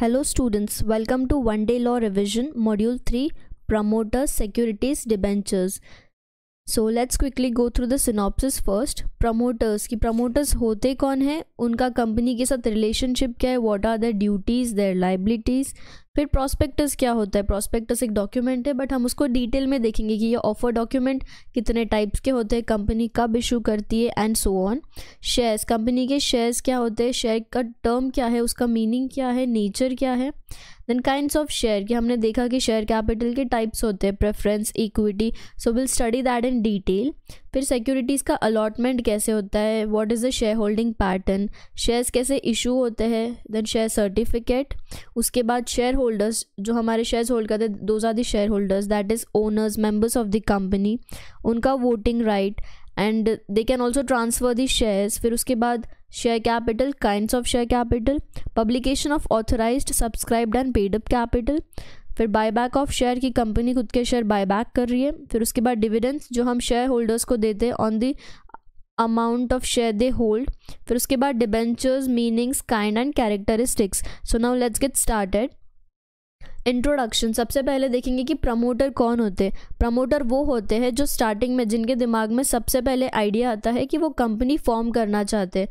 Hello students welcome to one day law revision module three promoters securities debentures so let's quickly go through the synopsis first promoters की promoters होते कौन हैं उनका company के साथ relationship क्या है what are the duties their liabilities फिर प्रॉस्पेक्टस क्या होता है प्रॉस्पेक्टस एक डॉक्यूमेंट है बट हम उसको डिटेल में देखेंगे कि ये ऑफर डॉक्यूमेंट कितने टाइप्स के होते हैं कंपनी कब इशू करती है and so on shares company के शेयर्स क्या होते हैं शेयर का टर्म क्या है उसका मीनिंग क्या है नेचर क्या है देन काइंड ऑफ शेयर कि हमने देखा कि शेयर कैपिटल के टाइप्स होते हैं preference equity so will study that in detail फिर सिक्योरिटीज़ का अलॉटमेंट कैसे होता है what is the share holding pattern shares कैसे इशू होते हैं देन शेयर सर्टिफिकेट उसके बाद शेयर होल्डर्स जो हमारे शेयर्स होल्ड करते हैं दो ज्यादा the share holders that is owners members of the company उनका voting right and they can also transfer the shares फिर उसके बाद share capital kind of share capital publication of authorise subscribed and paid up capital capital फिर buyback of share की company खुद के share buyback कर रही है फिर उसके बाद डिविडेंड्स जो हम शेयर होल्डर्स को देते हैं on the amount of share they hold फिर उसके बाद debentures meanings kind and characteristics so now let's get started introduction सबसे पहले देखेंगे कि प्रमोटर कौन होते हैं प्रमोटर वो होते हैं जो स्टार्टिंग में जिनके दिमाग में सबसे पहले आइडिया आता है कि वो कंपनी फॉर्म करना चाहते हैं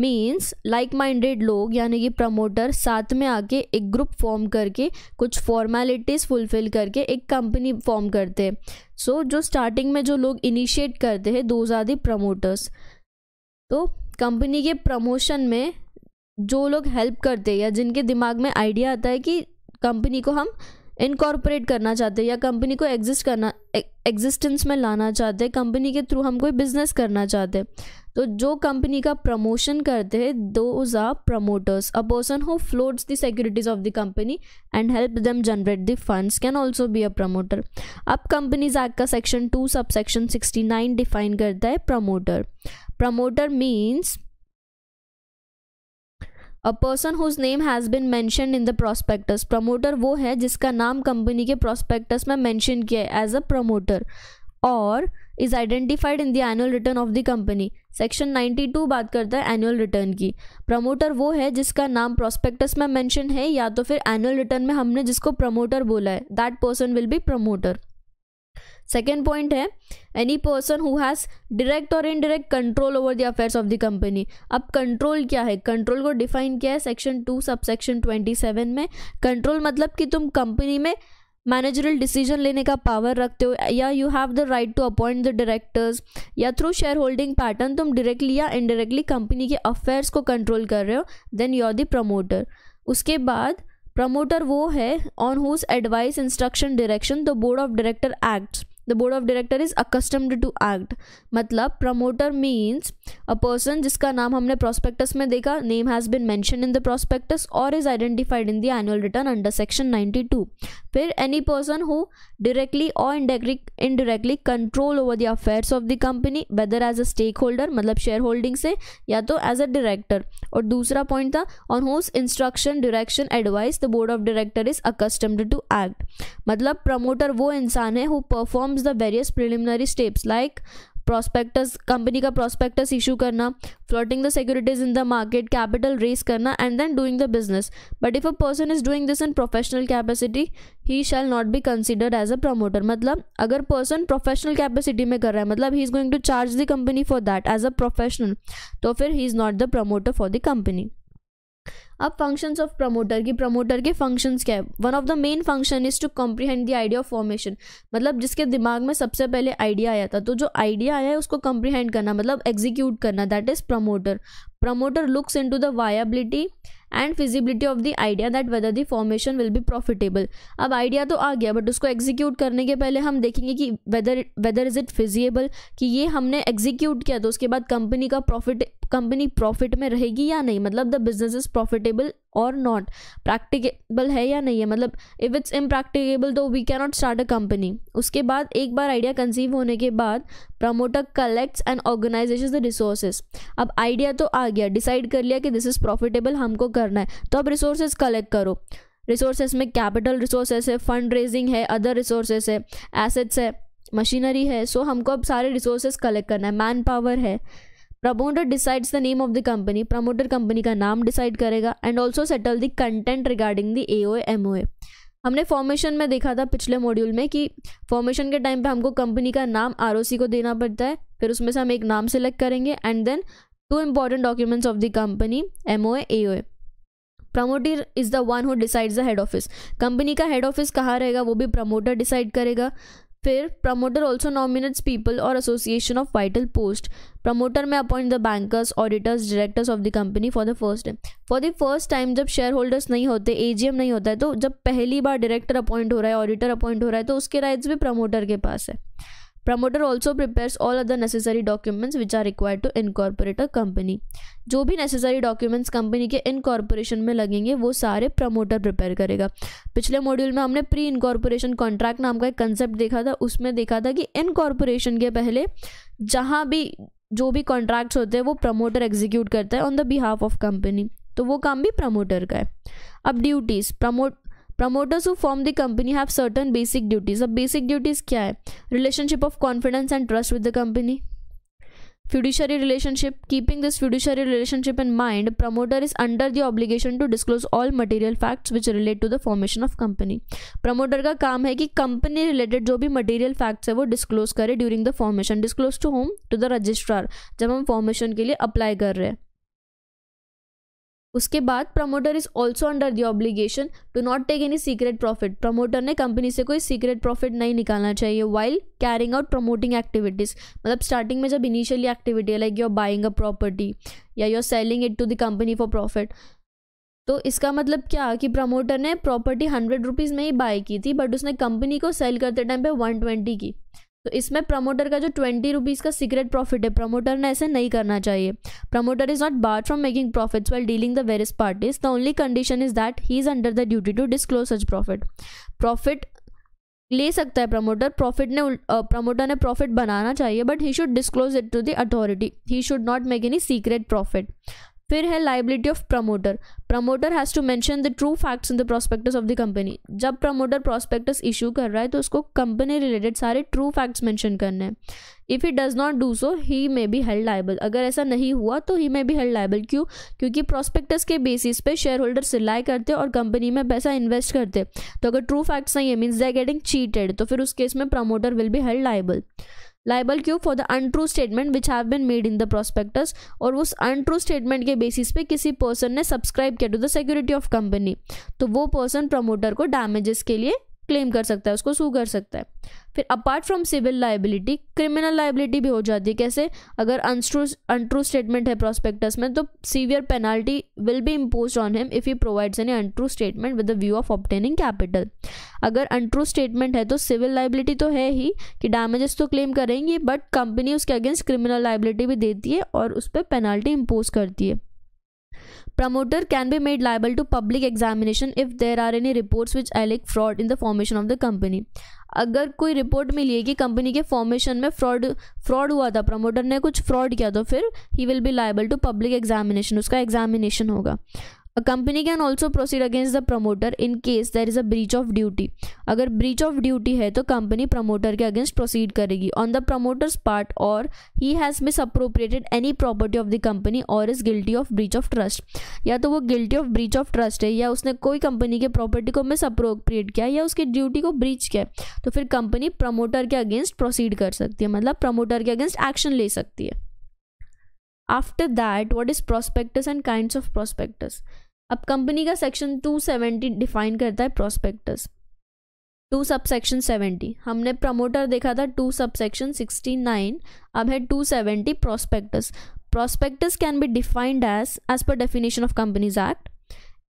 मीन्स लाइक माइंडेड लोग यानी कि प्रमोटर साथ में आके एक ग्रुप फॉर्म करके कुछ फॉर्मेलिटीज़ फुलफिल करके एक कंपनी फॉर्म करते हैं सो so, जो स्टार्टिंग में जो लोग इनिशिएट करते हैं दोज आर दी प्रमोटर्स तो कंपनी के प्रमोशन में जो लोग हेल्प करते हैं या जिनके दिमाग में आइडिया आता है कि कंपनी को हम इनकॉर्पोरेट करना चाहते हैं या कंपनी को एग्जिस्ट करना एग्जिस्टेंस में लाना चाहते हैं कंपनी के थ्रू हम कोई बिजनेस करना चाहते हैं तो जो कंपनी का प्रमोशन करते हैं those are promoters a person who floats the securities of the company and help them generate the funds can also be a promoter अब कंपनीज एक्ट का section two sub section sixty nine define करता है promoter promoter means a person whose name has been mentioned in the prospectus promoter वो है जिसका नाम company के prospectus में मैंशन किया है एज अ प्रमोटर और is identified in the annual return of the company section 92 बात करता है एनुअल रिटर्न की प्रमोटर वो है जिसका नाम प्रोस्पेक्टस में मेंशन है या तो फिर एनुअल रिटर्न में हमने जिसको प्रमोटर बोला है that person will be promoter second point है any person who has direct और indirect control over the affairs of the company अब कंट्रोल क्या है कंट्रोल को डिफाइन किया है सेक्शन टू सब सेक्शन ट्वेंटी सेवन में कंट्रोल मतलब कि तुम कंपनी में मैनेजरल डिसीजन लेने का पावर रखते हो या you have the right to appoint the directors या थ्रू शेयर होल्डिंग पैटर्न तुम डायरेक्टली या इनडायरेक्टली कंपनी के अफेयर्स को कंट्रोल कर रहे हो then you are the promoter उसके बाद प्रमोटर वो है on whose advice instruction direction the board of director acts the board of director is accustomed to act मतलब प्रमोटर मीन्स अ पर्सन जिसका नाम हमने प्रोस्पेक्टस में देखा name has been mentioned in the prospectus और is identified in the annual return under section ninety two फिर any person who directly और indirectly control over the affairs of the company whether as a stake holder मतलब share holding से या तो as a director और दूसरा point था on whose instruction direction advice the board of director is accustomed to act मतलब promoter वो इंसान है who perform performs the various preliminary steps like prospectus company का प्रोस्पेक्टस इशू करना floating the securities in the market capital raise करना and then doing the business but if a person is doing this in professional capacity he shall not be considered as a promoter मतलब अगर person professional capacity में कर रहा है मतलब he is going to charge the company for that as a professional तो फिर he is not the promoter for the company अब फंक्शंस ऑफ प्रमोटर की प्रमोटर के फंक्शंस क्या है one of the main function is to comprehend the idea of formation मतलब जिसके दिमाग में सबसे पहले आइडिया आया था तो जो आइडिया आया है उसको कॉम्प्रीहेंड करना मतलब एग्जीक्यूट करना that is promoter looks into the viability and feasibility of the idea that whether the formation will be profitable अब आइडिया तो आ गया बट उसको एग्जीक्यूट करने के पहले हम देखेंगे कि whether whether is it feasible कि ये हमने एग्जीक्यूट किया तो उसके बाद कंपनी का प्रॉफिट कंपनी प्रॉफिट में रहेगी या नहीं मतलब द बिजनेस इज प्रॉफिटेबल और नॉट प्रैक्टिकेबल है या नहीं है मतलब इफ़ इट्स इम्प्रैक्टिकेबल तो we cannot start a company उसके बाद एक बार आइडिया कंसीव होने के बाद promoter collects and organisation the resources अब आइडिया तो आ गया डिसाइड कर लिया कि दिस इज़ प्रॉफिटेबल हमको करना है तो अब रिसोर्सेज कलेक्ट करो रिसोर्सेज में कैपिटल रिसोर्सेज है फंड रेजिंग है अदर रिसोर्सेज है एसेट्स है मशीनरी है सो so हमको अब सारे रिसोर्सेज कलेक्ट करना है मैन पावर है promoter decides the name of the company promoter company का नाम डिसाइड करेगा and also settle the content regarding the A O M O A हमने फॉर्मेशन में देखा था पिछले मॉड्यूल में कि फॉर्मेशन के टाइम पे हमको कंपनी का नाम आर को देना पड़ता है फिर उसमें से हम एक नाम सेलेक्ट करेंगे and then two important documents of the company M O A O A promoter is the one who decides the head office company का हेड ऑफिस कहाँ रहेगा वो भी प्रमोटर डिसाइड करेगा फिर प्रमोटर ऑल्सो नॉमिनेट्स पीपल और association of vital post promoter में appoint the bankers auditors directors of the company for the first time for the first time जब शेयर होल्डर्स नहीं होते एम नहीं होता है तो जब पहली बार डायरेक्टर अपॉइंट हो रहा है ऑडिटर अपॉइंट हो रहा है तो उसके राइट्स भी प्रमोटर के पास है promoter also prepares all other necessary documents which are required to incorporate a company जो भी नेसेसरी डॉक्यूमेंट्स कंपनी के इनकॉर्पोरेशन में लगेंगे वो सारे प्रमोटर प्रिपेयर करेगा पिछले मॉड्यूल में हमने प्री इनकॉर्पोरेशन कॉन्ट्रैक्ट नाम का एक कंसेप्ट देखा था उसमें देखा था कि इनकॉर्पोरेशन के पहले जहाँ भी जो भी कॉन्ट्रैक्ट्स होते हैं वो प्रमोटर एग्जीक्यूट करता है on the behalf of company तो वो काम भी प्रमोटर का है अब duties promote promoters who form the company have certain basic duties अब बेसिक ड्यूटीज क्या है relationship of confidence and trust with the company fiduciary relationship keeping this fiduciary relationship in mind promoter is under the obligation to disclose all material facts which relate to the formation of company promoter का काम है कि company related जो भी material facts है वो disclose करे during the formation disclose to whom to the registrar जब हम फॉर्मेशन के लिए अप्लाई कर रहे हैं उसके बाद promoter is also under the obligation to not take any secret profit promoter ने कंपनी से कोई सीक्रेट प्रॉफिट नहीं निकालना चाहिए while carrying out promoting activities मतलब स्टार्टिंग में जब इनिशियली एक्टिविटी है like you are buying a property या you are selling it to the company for profit तो इसका मतलब क्या कि प्रमोटर ने प्रॉपर्टी हंड्रेड रुपीज़ में ही बाय की थी बट उसने कंपनी को सेल करते टाइम पे वन ट्वेंटी की तो इसमें प्रमोटर का जो ट्वेंटी रुपीज़ का सीक्रेट प्रॉफिट है प्रमोटर ने ऐसे नहीं करना चाहिए promoter is not bar from making profits well dealing the various parties the only condition is that he is under the duty to disclose such profit profit ले सकता है प्रमोटर प्रॉफिट ने प्रमोटर ने प्रॉफिट बनाना चाहिए but he should disclose it to the authority he should not make any secret profit फिर है liability of promoter promoter has to mention the true facts in the prospectus of the company जब promoter prospectus issue कर रहा है तो उसको company related सारे true facts mention करने हैं if he does not do so he may be held liable अगर ऐसा नहीं हुआ तो he may be held liable क्यों क्योंकि प्रोस्पेक्टस के बेसिस पे शेयर होल्डर सिलाई करते और कंपनी में पैसा इन्वेस्ट करते तो अगर ट्रू फैक्ट्स नहीं है means they are getting cheated तो फिर उस केस में promoter will be held liable liable क्यों for the untrue statement which have been made in the prospectus और उस अनट्रू स्टेटमेंट के बेसिस पे किसी पर्सन ने सब्सक्राइब किया to the security of company तो वो पर्सन प्रमोटर को डैमेजेस के लिए क्लेम कर सकता है उसको सू कर सकता है फिर apart from civil liability criminal liability भी हो जाती है कैसे अगर अनट्रू अनट्रू स्टेटमेंट है प्रोस्पेक्टस में तो severe penalty will be impose on him if he provides any untrue statement with the view of obtaining capital अगर अनट्रू स्टेटमेंट है तो सिविल लाइबिलिटी तो है ही कि डैमेजेस तो क्लेम करेंगी बट कंपनी उसके अगेंस्ट क्रिमिनल लाइबिलिटी भी देती है और उस पर पेनाल्टी इम्पोज करती है Promoter can be made liable to public examination if there are any reports which allege fraud in the formation of the company. अगर कोई रिपोर्ट मिली है कि कंपनी के फॉर्मेशन में फ्रॉड फ्रॉड हुआ था प्रमोटर ने कुछ फ्रॉड किया तो फिर he will be liable to public examination उसका एग्जामिनेशन होगा a company can also proceed against the promoter in case there is a breach of duty अगर ब्रीच ऑफ ड्यूटी है तो कंपनी प्रमोटर के अगेंस्ट प्रोसीड करेगी on the promoters part और he has misappropriated any property of the company और is guilty of breach of trust या तो वो guilty of breach of trust है या उसने कोई कंपनी के प्रॉपर्टी को मिस अप्रोप्रिएट किया या उसकी ड्यूटी को ब्रीच किया तो फिर कंपनी प्रमोटर के अगेंस्ट प्रोसीड कर सकती है मतलब प्रमोटर के अगेंस्ट एक्शन ले सकती है after that what is prospectus and kinds of prospectus अब कंपनी का सेक्शन टू सेवेंटी डिफाइन करता है प्रोस्पेक्टस टू सब सेक्शन सेवेंटी हमने प्रमोटर देखा था two sub section sixty nine अब है two seventy prospectus prospectus can be defined as as per definition of companies act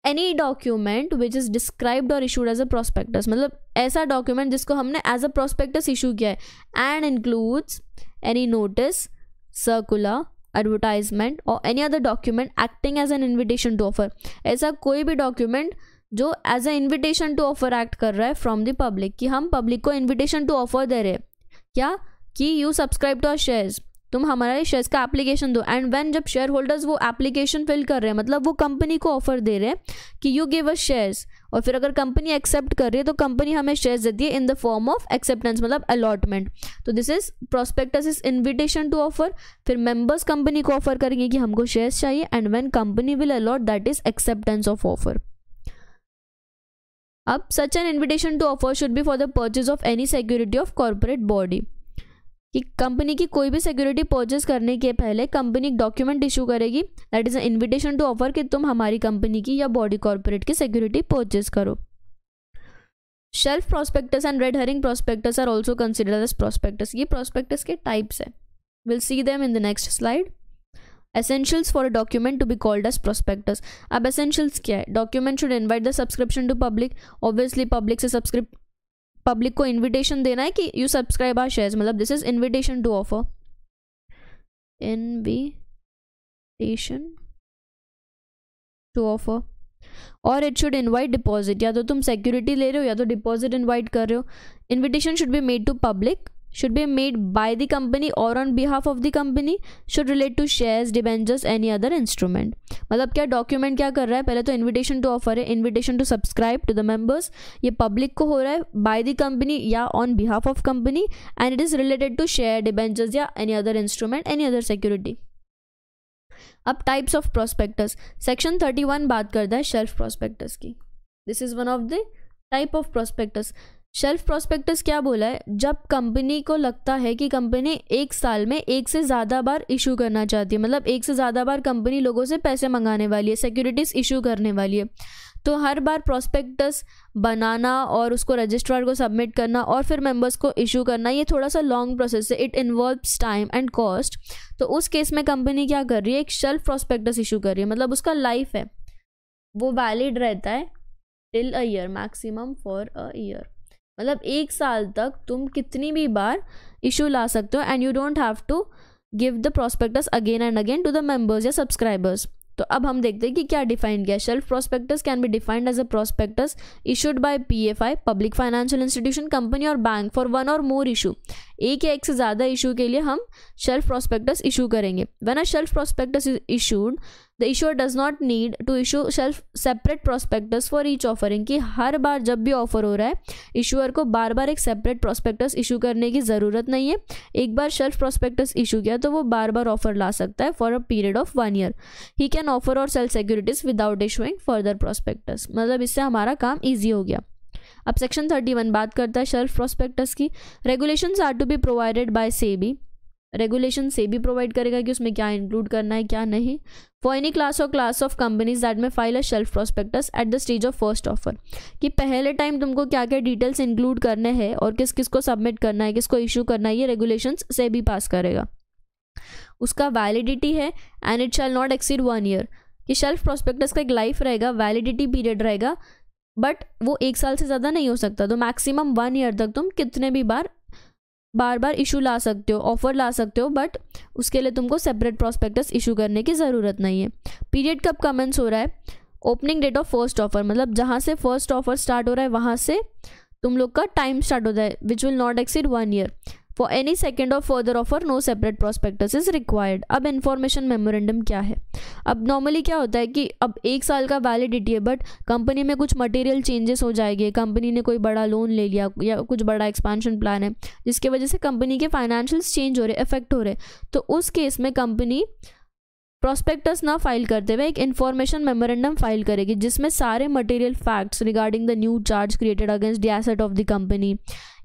any document which is described or issued as a prospectus मतलब ऐसा document जिसको हमने as a prospectus issue किया है and includes any notice circular advertisement or any other document acting as an invitation to offer ऐसा कोई भी document जो as a invitation to offer act कर रहा है फ्रॉम द पब्लिक कि हम पब्लिक को इन्विटेशन टू ऑफर दे रहे हैं क्या कि you subscribe to our shares तुम हमारे शेयर्स का एप्लीकेशन दो एंड व्हेन जब शेयर होल्डर्स वो एप्लीकेशन फिल कर रहे हैं मतलब वो कंपनी को ऑफर दे रहे हैं कि यू गिव अ शेयर्स और फिर अगर कंपनी एक्सेप्ट कर रही है तो कंपनी हमें शेयर्स देती है in the form of acceptance मतलब अलॉटमेंट तो this is prospectus is invitation to offer फिर मेंबर्स कंपनी को ऑफर करेंगे कि हमको शेयर्स चाहिए and when company will allot that is acceptance of offer अब such an invitation to offer should be for the purchase of any security of corporate body कि company की कोई भी सिक्योरिटी परचेज करने के पहले कंपनी एक डॉक्यूमेंट इशू करेगी that is a invitation to offer कि तुम हमारी कंपनी की या बॉडी कॉर्पोरेट की सिक्योरिटी परचेज करो shelf prospectus and red herring prospectus are also consider as prospectus ये प्रोस्पेक्टस के टाइप्स है will see them in the next slide essentials for a document to be called as prospectus अब essentials क्या है document should invite the subscription to public obviously public से subscription public को invitation देना है कि यू सब्सक्राइब आर शेयर्स मतलब this is invitation to offer invitation to offer और इट शुड इनवाइट डिपॉजिट या तो तुम सिक्योरिटी ले रहे हो या तो डिपॉजिट इनवाइट कर रहे हो invitation should be made to public should be made by the company or on behalf of the company should relate to shares debentures any other instrument मतलब क्या डॉक्यूमेंट क्या कर रहा है पहले तो इनविटेशन टू ऑफर है invitation to subscribe to the members ये पब्लिक को हो रहा है बाय द कंपनी या on behalf of company and it is related to share debentures या any other instrument any other security अब types of prospectus section thirty one बात करता है शेल्फ प्रोस्पेक्टस की this is one of the type of prospectus shelf prospectus क्या बोला है जब कंपनी को लगता है कि कंपनी एक साल में एक से ज़्यादा बार इशू करना चाहती है मतलब एक से ज़्यादा बार कंपनी लोगों से पैसे मंगाने वाली है सिक्योरिटीज़ इशू करने वाली है तो हर बार प्रोस्पेक्टस बनाना और उसको रजिस्ट्रार को सबमिट करना और फिर मेंबर्स को इशू करना ये थोड़ा सा लॉन्ग प्रोसेस है it involves time and cost तो उस केस में कंपनी क्या कर रही है एक शेल्फ प्रोस्पेक्टस इशू कर रही है मतलब उसका लाइफ है वो वैलिड रहता है till a year maximum for a year मतलब एक साल तक तुम कितनी भी बार इशू ला सकते हो and you don't have to give the prospectus again and again to the members या सब्सक्राइबर्स तो अब हम देखते हैं कि क्या डिफाइंड किया shelf prospectus can be defined as a prospectus issued by PFI public financial institution company or bank for one or more issue एक या एक से ज़्यादा इशू के लिए हम शेल्फ प्रोस्पेक्टस इशू करेंगे when a shelf prospectus is issued the issuer does not need to issue self separate prospectus for each offering कि हर बार जब भी ऑफर हो रहा है इशूअर को बार बार एक सेपरेट प्रोस्पेक्टस इशू करने की ज़रूरत नहीं है एक बार सेल्फ प्रोस्पेक्टस इशू किया तो वो बार बार ऑफर ला सकता है for a period of one year he can offer or sell securities without issuing further prospectus मतलब इससे हमारा काम ईजी हो गया अब सेक्शन थर्टी वन बात करता है शेल्फ प्रोस्पेक्टस की regulations are to be provided by SEBI regulation से भी प्रोवाइड करेगा कि उसमें क्या इंक्लूड करना है क्या नहीं for any class or class of companies that may file a shelf prospectus at the stage of first offer कि पहले टाइम तुमको क्या क्या डिटेल्स इंक्लूड करने हैं और किस किस को सबमिट करना है किसको इशू करना है ये रेगुलेशन से भी पास करेगा उसका वैलिडिटी है and it shall not exceed one year कि शेल्फ प्रोस्पेक्टस का एक लाइफ रहेगा वैलिडिटी पीरियड रहेगा बट वो एक साल से ज़्यादा नहीं हो सकता तो मैक्सिमम वन ईयर तक तुम कितने भी बार बार बार इशू ला सकते हो ऑफर ला सकते हो बट उसके लिए तुमको सेपरेट प्रॉस्पेक्टस इशू करने की ज़रूरत नहीं है पीरियड कब कमेंस हो रहा है opening date of first offer मतलब जहाँ से फर्स्ट ऑफर स्टार्ट हो रहा है वहाँ से तुम लोग का टाइम स्टार्ट होता है which will not exceed one year for any second or further offer no separate prospectus is required अब इन्फॉर्मेशन मेमोरेंडम क्या है अब नॉर्मली क्या होता है कि अब एक साल का वैलिडिटी है बट कंपनी में कुछ मटेरियल चेंजेस हो जाएंगे कंपनी ने कोई बड़ा लोन ले लिया या कुछ बड़ा एक्सपेंशन प्लान है जिसकी वजह से कंपनी के फाइनेंशियल्स चेंज हो रहे अफेक्ट हो रहे तो उस केस में कंपनी प्रोस्पेक्टस ना फाइल करते हुए एक इन्फॉर्मेशन मेमोरेंडम फाइल करेगी जिसमें सारे material facts regarding the new charge created against the asset of the company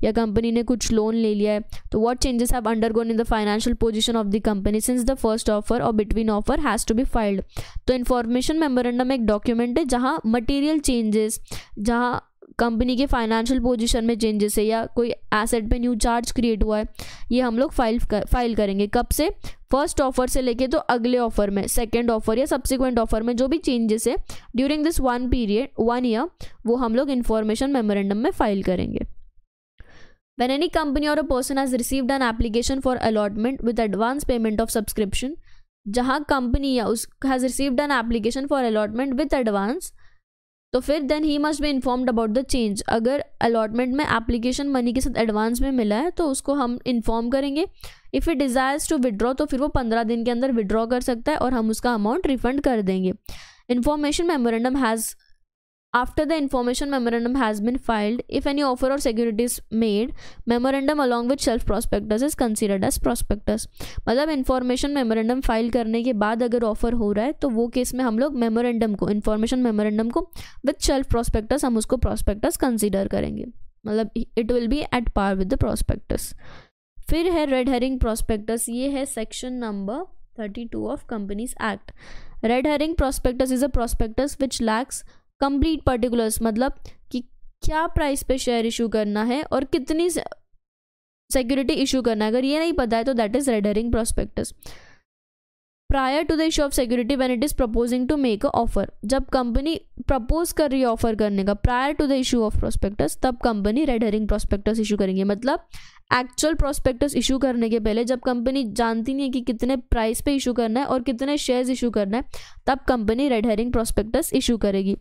या कंपनी ने कुछ लोन ले लिया है तो what changes have undergone in the financial position of the company since the first offer or between offer has to be filed तो information memorandum एक document है जहाँ मटेरियल चेंजेस जहाँ कंपनी के फाइनेंशियल पोजीशन में changes है या कोई एसेट पे न्यू चार्ज क्रिएट हुआ है ये हम लोग फाइल कर, फाइल करेंगे कब से फर्स्ट ऑफर से लेके तो अगले ऑफर में सेकंड ऑफर या सब्सिक्वेंट ऑफर में जो भी चेंजेस है during this one period one year वो हम लोग इन्फॉर्मेशन मेमोरेंडम में फाइल करेंगे When any company or a person has received an application for allotment with advance payment of subscription, जहाँ कंपनी या उस has received an application for allotment with advance तो फिर then he must be informed about the change अगर allotment में application money के साथ advance में मिला है तो उसको हम इन्फॉर्म करेंगे if it desires to withdraw तो फिर वो पंद्रह दिन के अंदर विड्रॉ कर सकता है और हम उसका अमाउंट रिफंड कर देंगे information memorandum has After the information memorandum has been filed, if any offer or security is made, memorandum along with shelf prospectus is considered as prospectus. matlab information memorandum file karne ke baad agar offer ho raha hai to wo case mein hum log memorandum ko information memorandum ko with shelf prospectus hum usko prospectus consider karenge matlab it will be at par with the prospectus फिर है red herring prospectus ये है section number thirty two of companies act red herring prospectus is a prospectus which lacks complete particulars मतलब कि क्या price पे share issue करना है और कितनी सिक्योरिटी इशू करना है अगर ये नहीं पता है तो that is red herring prospectus prior to the issue of security when it is proposing to make a offer जब कंपनी प्रपोज कर रही है ऑफर करने का prior to the issue of prospectus तब कंपनी रेडरिंग प्रोस्पेक्टस इशू करेंगे मतलब actual prospectus issue करने के पहले जब कंपनी जानती नहीं है कि कितने प्राइस पे इशू करना है और कितने शेयर्स इशू करना है तब company red herring prospectus issue करेगी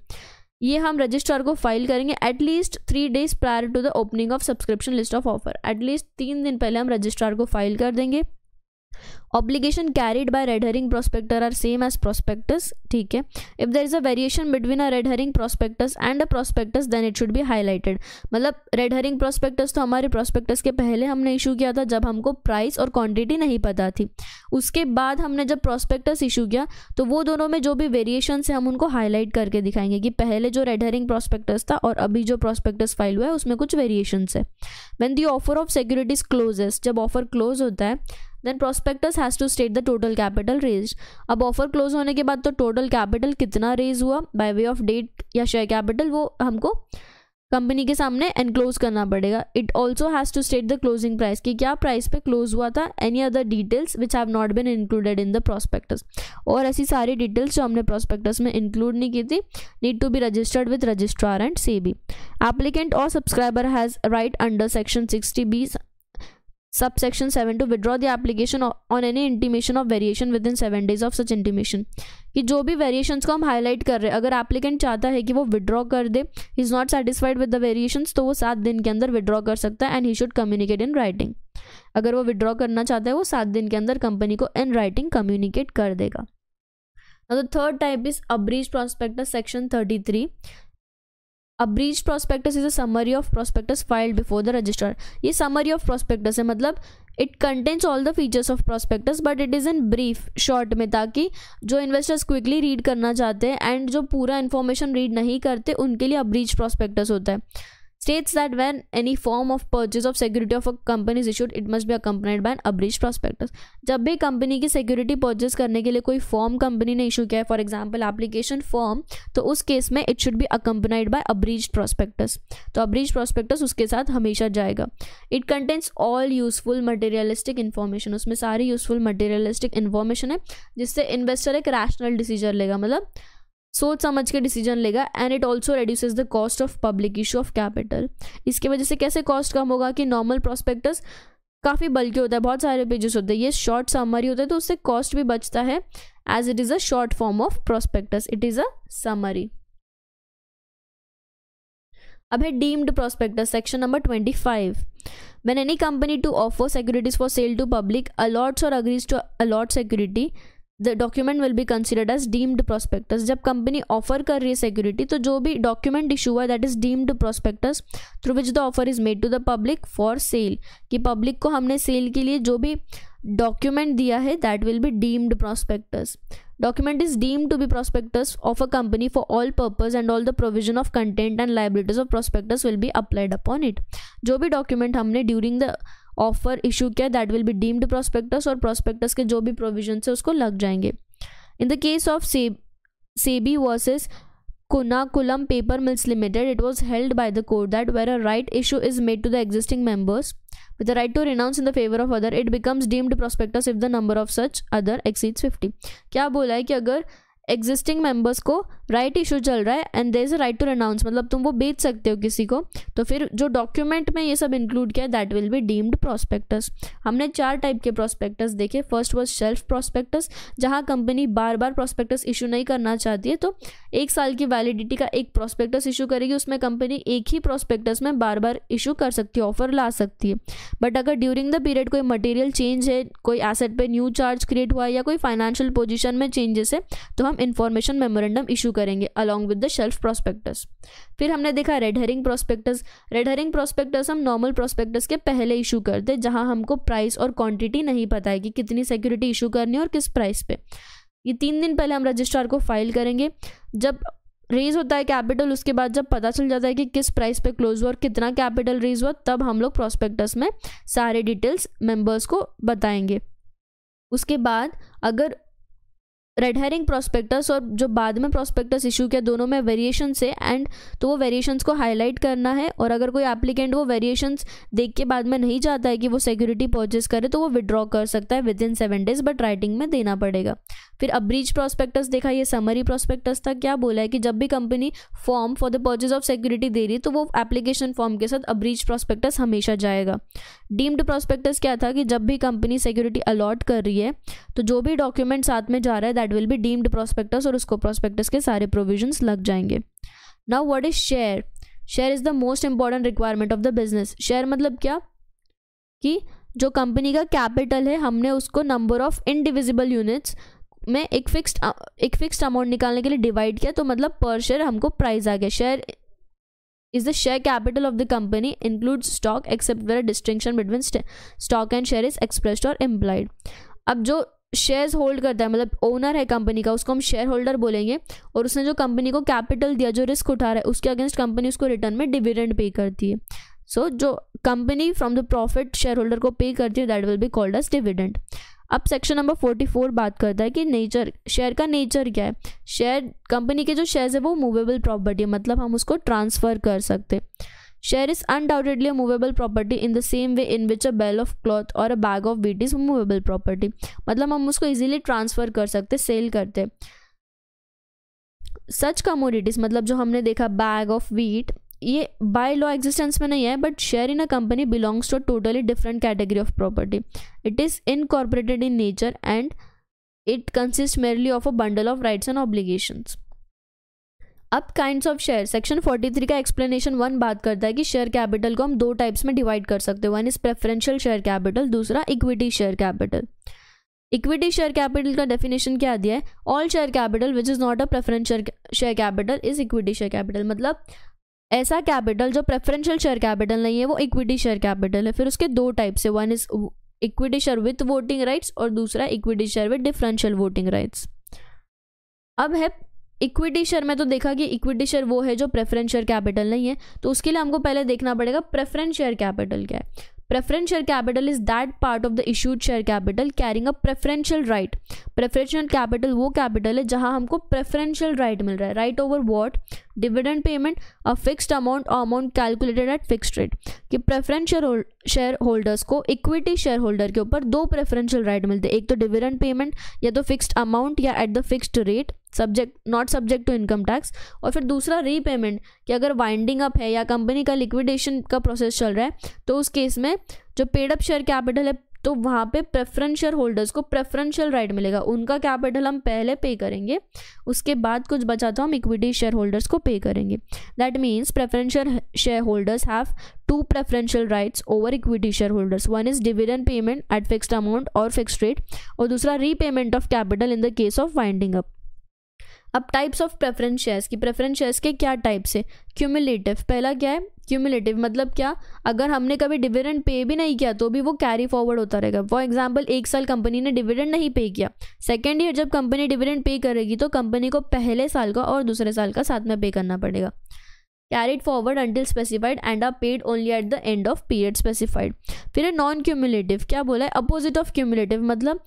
ये हम रजिस्ट्रार को फाइल करेंगे at least three days prior to the opening of subscription list of offer at least तीन दिन पहले हम रजिस्ट्रार को फाइल कर देंगे obligation carried by red herring prospectus are same as prospectus ठीक है if there is a variation between a red herring prospectus and a prospectus then it should be highlighted मतलब रेड हरिंग प्रोस्पेक्टस तो हमारे prospectus के पहले हमने issue किया था जब हमको प्राइस और क्वान्टिटी नहीं पता थी उसके बाद हमने जब प्रोस्पेक्टस इशू किया तो वो दोनों में जो भी वेरिएशन है हम उनको हाईलाइट करके दिखाएंगे कि पहले जो रेड हरिंग प्रोस्पेक्टस था और अभी जो प्रोस्पेक्टस फाइल हुआ है उसमें कुछ वेरिएशन है when the offer of securities closes जब ऑफर क्लोज होता है then prospectus has to state the total capital raise अब ऑफर क्लोज होने के बाद तो टोटल कैपिटल कितना रेज हुआ बाय वे ऑफ डेट या शेयर कैपिटल वो हमको कंपनी के सामने एनक्लोज करना पड़ेगा it also has to state the closing price कि क्या प्राइस पे क्लोज हुआ था any other details which have not been included in the prospectus और ऐसी सारी डिटेल्स जो हमने प्रोस्पेक्टस में इंक्लूड नहीं की थी need to be registered with registrar and सी बी applicant or subscriber has right under section sixty बीस subsection 7 to withdraw the application on any intimation of variation within 7 days of such intimation कि जो भी variations को हम highlight कर रहे हैं अगर applicant चाहता है कि वो withdraw कर दे he is not satisfied with the variations तो वो सात दिन के अंदर withdraw कर सकता है and he should communicate in writing अगर वो withdraw करना चाहता है वो सात दिन के अंदर कंपनी को in writing communicate कर देगा Now the third type is abridged prospectus section 33. Abridged prospectus is a summary of prospectus filed before the register ये समरी ऑफ प्रोस्पेक्टस है मतलब it contents all the features of prospectus but it is in brief short में ताकि जो investors quickly read करना चाहते हैं and जो पूरा इन्फॉर्मेशन रीड नहीं करते उनके लिए अब्रीज प्रोस्पेक्टस होता है states that when any form of purchase of security of a company is issued it must be accompanied by an abridged prospectus जब भी कंपनी की सिक्योरिटी परचेज करने के लिए कोई फॉर्म कंपनी ने इशू किया है फॉर एग्जाम्पल एप्लीकेशन फॉर्म तो उस केस में it should be accompanied by abridged prospectus तो अब्रीज प्रोस्पेक्टस उसके साथ हमेशा जाएगा it contents all useful materialistic information उसमें सारी यूजफुल मटेरियलिस्टिक इन्फॉर्मेशन है जिससे इन्वेस्टर एक रैशनल डिसीजन लेगा मतलब सोच समझ के डिसीजन लेगा and it also reduces the cost of public issue of capital इसकी वजह से कैसे कॉस्ट कम होगा कि नॉर्मल प्रोस्पेक्टस काफ़ी बल्कि होता है बहुत सारे पेजेस होते हैं ये शॉर्ट समरी होता है तो उससे कॉस्ट भी बचता है as it is a short form of prospectus it is a summary अब है deemed prospectus section number twenty five when any company to offer securities for sale to public allots or agrees to allot security the document will be considered as deemed prospectus जब company offer कर रही है security तो जो भी document issue हुआ that is deemed prospectus through which the offer is made to the public for sale कि public को हमने सेल के लिए जो भी डॉक्यूमेंट दिया है that will be deemed prospectus document is deemed to be prospectus of a company for all purpose and all the provision of content and liabilities of prospectus will be applied upon it जो भी document हमने during the offer issue किया that will be deemed prospectus और prospectus के जो भी provision है उसको लग जाएंगे इन द केस ऑफ से SEBI versus Kunnamkulam paper mills limited it was held by the court that where a right issue is made to the existing members with right to renounce in the favour of other it becomes deemed prospectus if the number of such other exceeds fifty क्या बोला है कि अगर existing members को right issue चल रहा है and there is a right to announce मतलब तुम वो बेच सकते हो किसी को तो फिर जो डॉक्यूमेंट में ये सब इंक्लूड किया that will be deemed prospectus हमने चार टाइप के प्रोस्पेक्टस देखे फर्स्ट वॉज शेल्फ प्रॉस्पेक्टस जहाँ कंपनी बार बार प्रॉस्पेक्टस इशू नहीं करना चाहती है तो एक साल की वैलिडिटी का एक प्रॉस्पेक्टस इशू करेगी उसमें कंपनी एक ही प्रोस्पेक्टस में बार बार इशू कर सकती है ऑफर ला सकती है बट अगर ड्यूरिंग द पीरियड कोई मटेरियल चेंज है कोई एसेट पर न्यू चार्ज क्रिएट हुआ है या कोई फाइनेंशियल पोजिशन में चेंजेस है तो हम हम इंफॉर्मेशन मेमोरेंडम इशू करेंगे along with the shelf prospectus फिर हमने देखा red herring prospectus red herring prospectus हम नॉर्मल प्रोस्पेक्टस के पहले इशू करते हैं जहाँ हमको प्राइस और क्वांटिटी नहीं पता है कि कितनी सिक्योरिटी इशू करनी है और किस प्राइस पे ये तीन दिन पहले हम रजिस्ट्रार को फाइल करेंगे जब रेज होता है कैपिटल उसके बाद जब पता चल जाता है कि किस प्राइस पे क्लोज हुआ और कितना कैपिटल रेज हुआ तब हम लोग प्रोस्पेक्टस में सारे डिटेल्स मेंबर्स को बताएंगे उसके बाद अगर रेड हेरिंग प्रोस्पेक्टस और जो बाद में प्रोस्पेक्टस इशू किया दोनों में वेरिएशन है एंड तो वो वेरिएशंस को हाईलाइट करना है और अगर कोई एप्लीकेंट वो वेरिएशंस देख के बाद में नहीं चाहता है कि वो सिक्योरिटी परचेज करे तो वो विड्रॉ कर सकता है within seven days but writing में देना पड़ेगा फिर अब्रीच प्रोस्पेक्टस देखा ये समरी प्रोस्पेक्टस था क्या बोला है कि जब भी company form for the purchase of security दे रही है तो वो एप्लीकेशन फॉर्म के साथ अब्रीच प्रोस्पेक्टस हमेशा जाएगा डीम्ड प्रोस्पेक्टस क्या था कि जब भी कंपनी सिक्योरिटी अलॉट कर रही है तो जो भी डॉक्यूमेंट साथ में जा रहा है that will be deemed prospectus और उसको प्रोस्पेक्टस के सारे प्रोविजंस लग जाएंगे now what is share share is the most important requirement of the business share मतलब क्या कि जो कंपनी का कैपिटल है हमने उसको नंबर ऑफ इनडिविजिबल यूनिट्स में एक फिक्स्ड एक फिक्स्ड अमाउंट निकालने के लिए डिवाइड किया तो मतलब पर शेयर हमको प्राइस आ गया share is the share capital of the company include stock except where distinction between stock and share is expressed और एम्प्लॉयड अब जो शेयर्स होल्ड करता है मतलब ओनर है कंपनी का उसको हम शेयर होल्डर बोलेंगे और उसने जो कंपनी को कैपिटल दिया जो रिस्क उठा रहा है उसके अगेंस्ट कंपनी उसको रिटर्न में डिविडेंड पे करती है सो so, जो company from the profit share holder को पे करती है that will be called as dividend अब सेक्शन नंबर फोर्टी फोर बात करता है कि नेचर शेयर का नेचर क्या है शेयर कंपनी के जो शेयर्स है वो मूवेबल प्रॉपर्टी है मतलब हम उसको ट्रांसफ़र कर सकते हैं Share is undoubtedly a movable property in the same way in which a bell of cloth or a bag of wheat is movable property. मतलब हम उसको easily transfer कर सकते सेल करते सच कमोडिटीज मतलब जो हमने देखा बैग ऑफ वीट ये बाय लॉ एग्जिस्टेंस में नहीं है but share in a company belongs to totally different category of property it is incorporated in nature and it consists merely of a bundle of rights and obligations अब kind of share section 43 का explanation one बात करता है कि share capital को हम दो types में डिवाइड कर सकते हैं one is preferential share capital दूसरा equity share capital equity share capital का डेफिनेशन क्या दिया है all share capital which is not a preferential share capital is equity share capital मतलब ऐसा कैपिटल जो प्रेफरेंशियल शेयर कैपिटल नहीं है वो इक्विटी शेयर कैपिटल है फिर उसके दो टाइप्स से one is equity share with voting rights और दूसरा equity share with differential voting rights अब है इक्विटी शेयर में तो देखा कि इक्विटी शेयर वो है जो प्रेफरेंस शेयर कैपिटल नहीं है तो उसके लिए हमको पहले देखना पड़ेगा प्रेफरेंस शेयर कैपिटल क्या है preference share capital is that part of the issued share capital carrying a preferential right preferential capital वो कैपिटल है जहां हमको प्रेफरेंशियल राइट मिल रहा है right over what dividend payment a fixed amount amount calculated at fixed rate कि preferential share holders को equity share holder के ऊपर दो प्रेफरेंशियल राइट मिलते हैं एक तो डिविडेंड पेमेंट या तो फिक्सड अमाउंट या at the fixed rate subject not subject to income tax और फिर दूसरा रीपेमेंट कि अगर वाइंडिंग अप है या कंपनी का लिक्विडेशन का प्रोसेस चल रहा है तो उस केस में जो पेड अप शेयर कैपिटल है तो वहाँ पे शेयर होल्डर्स को प्रेफरेंशियल राइट मिलेगा उनका कैपिटल हम पहले पे करेंगे उसके बाद कुछ बचा तो हम इक्विटी शेयर होल्डर्स को पे करेंगे that means preferential share holders have two preferential rights over equity share holders one is dividend payment at fixed amount और फिक्स्ड रेट और दूसरा repayment of capital in the case of winding up अब types of preference shares की preference shares के क्या types है cumulative पहला क्या है क्यूमुलेटिव मतलब क्या अगर हमने कभी डिविडेंड पे भी नहीं किया तो भी वो कैरी फॉरवर्ड होता रहेगा फॉर एग्जाम्पल एक साल कंपनी ने डिविडेंड नहीं पे किया सेकेंड ईयर जब कंपनी डिविडेंड पे करेगी तो कंपनी को पहले साल का और दूसरे साल का साथ में पे करना पड़ेगा carried forward until specified and are paid only at the end of period specified फिर नॉन क्यूमुलेटिव क्या बोला है अपोजिट ऑफ क्यूमुलेटिव मतलब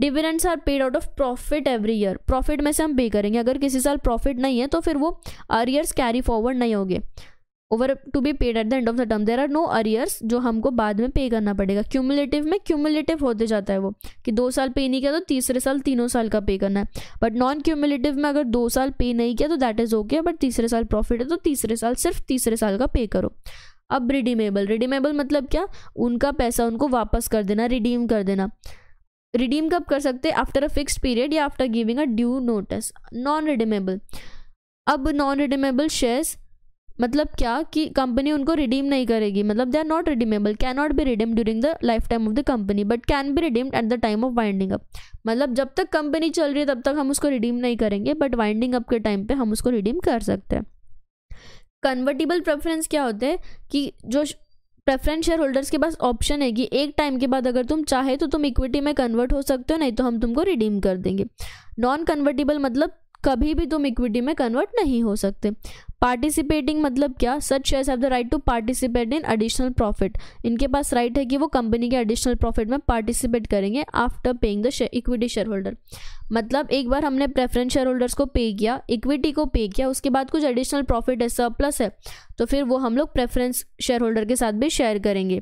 dividends are paid out of profit every year profit में से हम पे करेंगे अगर किसी साल प्रॉफिट नहीं है तो फिर वो अरियर्स कैरी फॉरवर्ड नहीं होंगे over to be paid at the end of the term there are no arrears जो हमको बाद में पे करना पड़ेगा क्यूमुलेटिव में क्यूमुलेटिव होते जाता है वो कि दो साल पे नहीं किया तो तीसरे साल तीनों साल का पे करना है बट नॉन क्यूमुलेटिव में अगर दो साल पे नहीं किया तो दैट इज़ ओके बट तीसरे साल प्रॉफिट है तो तीसरे साल सिर्फ तीसरे साल का पे करो अब रिडीमेबल रिडीमेबल मतलब क्या उनका पैसा उनको वापस कर देना रिडीम कर देना रिडीम कब कर सकते हैं आफ्टर अ फिक्स पीरियड या after giving a due notice non redeemable अब नॉन रिडीमेबल शेयर्स मतलब क्या कि कंपनी उनको रिडीम नहीं करेगी मतलब they are not redeemable can not be redeem during the life time of the company but can be redeemed at the time of winding up मतलब जब तक कंपनी चल रही है तब तक हम उसको रिडीम नहीं करेंगे बट वाइंडिंग अप के टाइम पे हम उसको रिडीम कर सकते हैं कन्वर्टेबल प्रेफरेंस क्या होते हैं कि जो प्रेफरेंस शेयर होल्डर्स के पास ऑप्शन है कि एक टाइम के बाद अगर तुम चाहे तो तुम इक्विटी में कन्वर्ट हो सकते हो नहीं तो हम तुमको रिडीम कर देंगे नॉन कन्वर्टेबल मतलब कभी भी तुम इक्विटी में कन्वर्ट नहीं हो सकते पार्टिसिपेटिंग मतलब क्या such shares have the right to participate in additional profit इनके पास राइट right है कि वो कंपनी के एडिशनल प्रॉफिट में पार्टिसिपेट करेंगे after paying the equity share holder मतलब एक बार हमने प्रेफरेंस शेयर होल्डर्स को पे किया इक्विटी को पे किया उसके बाद कुछ एडिशनल प्रॉफिट है प्लस है तो फिर वो हम लोग प्रेफरेंस शेयर होल्डर के साथ भी शेयर करेंगे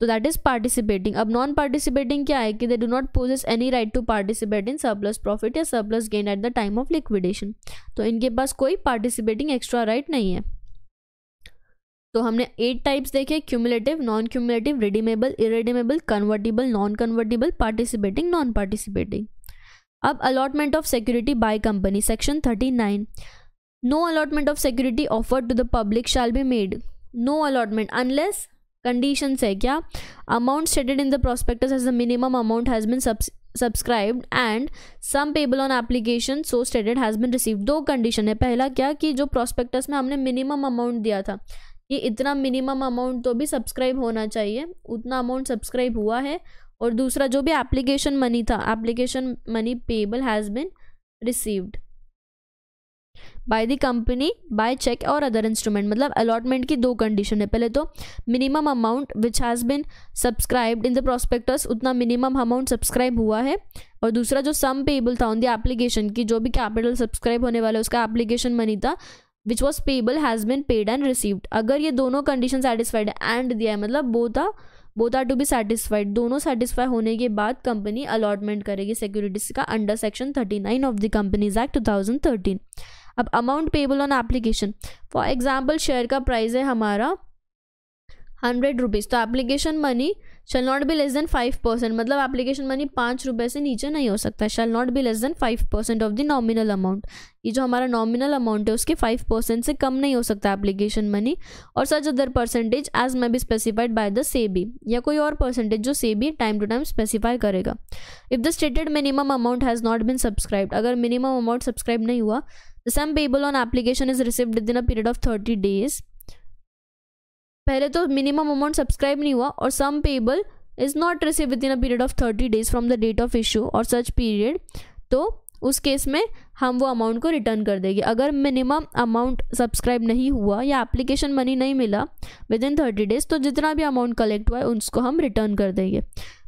तो दैट इज पार्टिसिपेटिंग अब नॉन पार्टिसिपेटिंग क्या है कि they do not possess any right to participate in surplus profit या surplus gain at the time of liquidation तो इनके पास कोई पार्टिसिपेटिंग एक्स्ट्रा राइट नहीं है तो हमने एट टाइप्स देखे cumulative non cumulative redeemable irredeemable convertible non convertible participating non participating अब allotment of security by company section thirty nine no allotment of security offered to the public shall be made no allotment unless condition है क्या amount stated in the prospectus as the minimum amount has been subscribed and sum payable on application so stated has been receive दो condition है पहला क्या कि जो prospectus में हमने मिनिमम अमाउंट दिया था कि इतना मिनिमम अमाउंट तो भी सब्सक्राइब होना चाहिए उतना अमाउंट सब्सक्राइब हुआ है और दूसरा जो भी एप्लीकेशन मनी था application money payable has been received by the company by cheque और अदर इंस्ट्रूमेंट मतलब अलॉटमेंट की दो कंडीशन है पहले तो minimum amount which has been subscribed in the prospectus उतना मिनिमम अमाउंट सब्सक्राइब हुआ है और दूसरा जो सम पेबल था ऑन द एप्लीकेशन की जो भी कैपिटल सब्सक्राइब होने वाला है उसका एप्लीकेशन मनी था which was payable has been paid and received अगर ये दोनों कंडीशन सेटिस्फाइड है एंड दिया है मतलब वो था both are to be satisfied दोनों सेटिस्फाई होने के बाद कंपनी अलॉटमेंट करेगी सिक्योरिटीज का under section thirty nine of the companies act two thousand thirteen अब amount payable on application for example share का प्राइस है हमारा हंड्रेड रुपीज़ तो application money shall not be less than five percent मतलब application money पाँच रुपये से नीचे नहीं हो सकता shall not be less than five percent of the nominal amount ये जो हमारा नॉमिनल अमाउंट है उसके फाइव परसेंट से कम नहीं हो सकता एप्लीकेशन मनी और such other percentage as may be specified by the SEBI या कोई और परसेंटेज जो बी टाइम टू टाइम स्पेसिफाई करेगा if the stated minimum amount has not been subscribed अगर मिनिमम अमाउंट सब्सक्राइब नहीं हुआ the sum payable on application is received within a period of thirty days पहले तो मिनिमम अमाउंट सब्सक्राइब नहीं हुआ और sum payable is not receive within a period of thirty days from the date of issue और such period तो उस case में हम वो अमाउंट को रिटर्न कर देंगे अगर मिनिमम अमाउंट सब्सक्राइब नहीं हुआ या एप्लीकेशन मनी नहीं मिला विद इन थर्टी डेज तो जितना भी अमाउंट कलेक्ट हुआ है उसको हम रिटर्न कर देंगे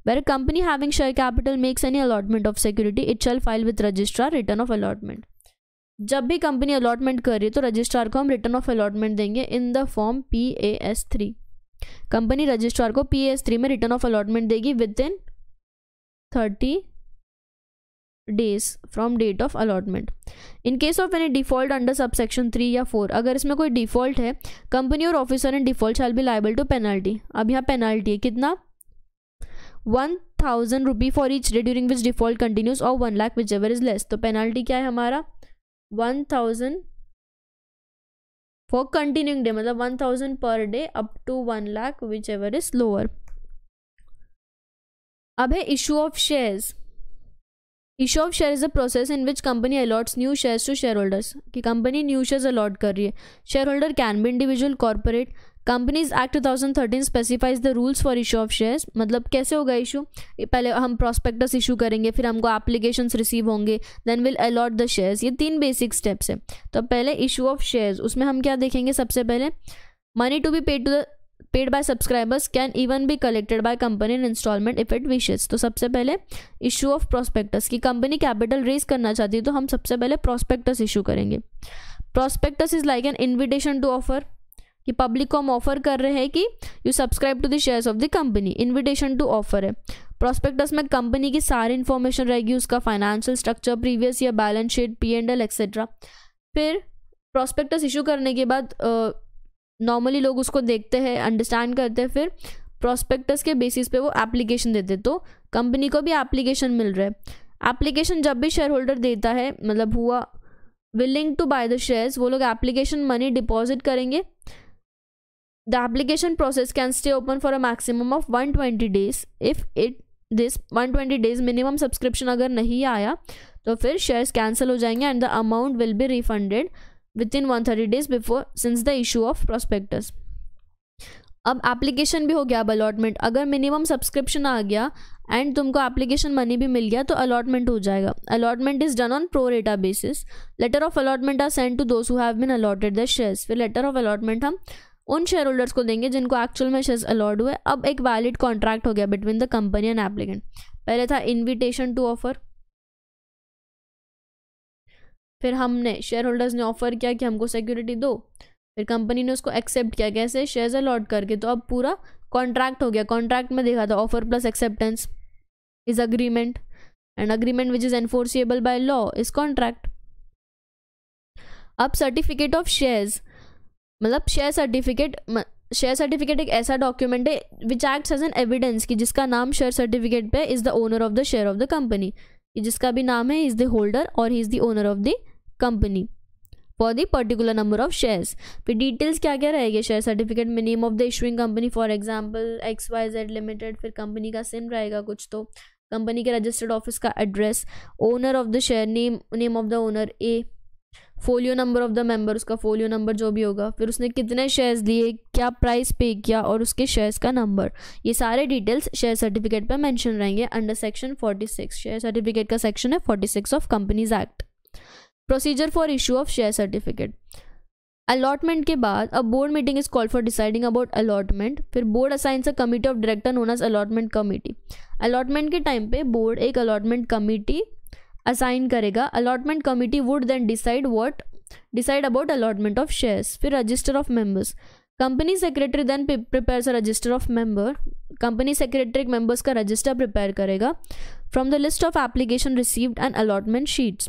where company having share capital makes any allotment of security it shall file with registrar return of allotment जब भी कंपनी अलॉटमेंट कर रही है तो रजिस्ट्रार को हम रिटर्न ऑफ अलॉटमेंट देंगे in the form P A S three company registrar को पी एस थ्री में रिटर्न ऑफ अलॉटमेंट देगी within thirty days from date of allotment in case of any default under section three या four अगर इसमें कोई default है company और officer in default shall be liable to penalty अब यहाँ पेनल्टी है कितना one thousand rupee for each day during which default continues और one lakh which ever is less तो पेनल्टी क्या है हमारा one thousand for continuing day मतलब one thousand per day up to one lakh which ever is lower अब है issue of shares issue of share is a process in which company allots new shares to share holders कि company new shares allot कर रही है share holder can be individual corporate companies act 2013 specifies the rules for issue of shares मतलब कैसे होगा issue पहले हम prospectus issue करेंगे फिर हमको एप्लीकेशन रिसीव होंगे then will allot the shares ये तीन बेसिक स्टेप्स है तो पहले इशू ऑफ शेयर्स उसमें हम क्या देखेंगे सबसे पहले money to be paid to the paid by subscribers can even be collected by company in installment if it wishes तो सबसे पहले इशू ऑफ प्रोस्पेक्टस की कंपनी कैपिटल रेज करना चाहती है तो हम सबसे पहले प्रोस्पेक्टस इशू करेंगे prospectus is like an invitation to offer कि पब्लिक को हम ऑफर कर रहे हैं कि you subscribe to the shares of the company invitation to offer है प्रोस्पेक्टस में कंपनी की सारी इन्फॉर्मेशन रहेगी उसका फाइनेंशियल स्ट्रक्चर प्रीवियस या balance sheet P and L etcetera फिर प्रोस्पेक्टस इशू करने के बाद नॉर्मली लोग उसको देखते हैं अंडरस्टैंड करते हैं फिर प्रोस्पेक्टस के बेसिस पे वो एप्लीकेशन देते तो कंपनी को भी एप्लीकेशन मिल रहा है एप्लीकेशन जब भी शेयर होल्डर देता है मतलब हुआ willing to buy the shares वो लोग एप्लीकेशन मनी डिपॉजिट करेंगे the application process can stay open for a maximum of 120 days if it this 120 days minimum subscription agar nahi aaya to fir shares cancel ho jayenge and the amount will be refunded within 130 days before since the issue of prospectus अब application भी हो गया अब allotment अगर minimum subscription आ गया and तुमको application money भी मिल गया तो अलॉटमेंट हो जाएगा allotment is done on pro rata basis letter of allotment are sent to those who have been allotted the shares फिर लेटर ऑफ अलॉटमेंट हम उन शेयर होल्डर्स को देंगे जिनको एक्चुअल में शेयर्स अलॉट हुए अब एक वैलिड कॉन्ट्रैक्ट हो गया between the company and applicant पहले था इन्विटेशन टू ऑफर फिर हमने शेयर होल्डर्स ने ऑफर किया कि हमको सिक्योरिटी दो फिर कंपनी ने उसको एक्सेप्ट किया कैसे शेयर्स अलॉट करके तो अब पूरा कॉन्ट्रैक्ट हो गया कॉन्ट्रैक्ट में देखा था offer plus acceptance is agreement and agreement which is enforceable by law is contract अब सर्टिफिकेट ऑफ शेयर्स मतलब शेयर सर्टिफिकेट शेयर सर्टिफिकेट एक ऐसा डॉक्यूमेंट है which acts as an evidence कि जिसका नाम शेयर सर्टिफिकेट पे is the owner of the share of the company जिसका भी नाम है इज़ द होल्डर और he is the owner of the company for the particular number of shares फिर डिटेल्स क्या क्या रहेगी शेयर सर्टिफिकेट में name of the issuing company for example X Y Z limited फिर कंपनी का सिम रहेगा कुछ तो कंपनी के रजिस्टर्ड ऑफिस का address owner of the share name name of the owner a folio number of the member उसका folio number जो भी होगा फिर उसने कितने शेयर्स लिए क्या प्राइस पे किया और उसके शेयर्स का नंबर ये सारे डिटेल्स शेयर सर्टिफिकेट पर मेंशन रहेंगे अंडर सेक्शन 46 शेयर सर्टिफिकेट का सेक्शन है 46 of companies act procedure for issue of share certificate allotment के बाद अब board meeting is call for deciding about allotment फिर board assigns a committee of director known as allotment committee allotment के time पे board एक allotment committee assign करेगा allotment committee would then decide what decide about allotment of shares फिर register of members company secretary then prepares a register of member company secretary members का register prepare करेगा from the list of application received and allotment sheets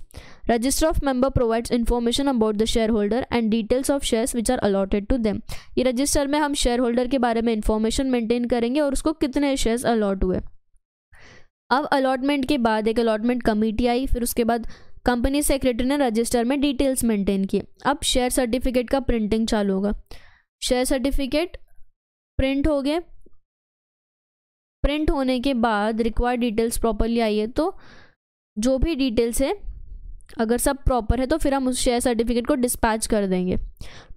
register of member provides information about the share holder and details of shares which are allotted to them ये register में हम share holder के बारे में information maintain करेंगे और उसको कितने शेयर्स अलॉट हुए अब अलॉटमेंट के बाद एक अलॉटमेंट कमेटी आई फिर उसके बाद कंपनी सेक्रेटरी ने रजिस्टर में डिटेल्स मेंटेन किए अब शेयर सर्टिफिकेट का प्रिंटिंग चालू होगा शेयर सर्टिफिकेट प्रिंट हो गए प्रिंट होने के बाद रिक्वायर्ड डिटेल्स प्रॉपरली आई है तो जो भी डिटेल्स है अगर सब प्रॉपर है तो फिर हम उस शेयर सर्टिफिकेट को डिस्पैच कर देंगे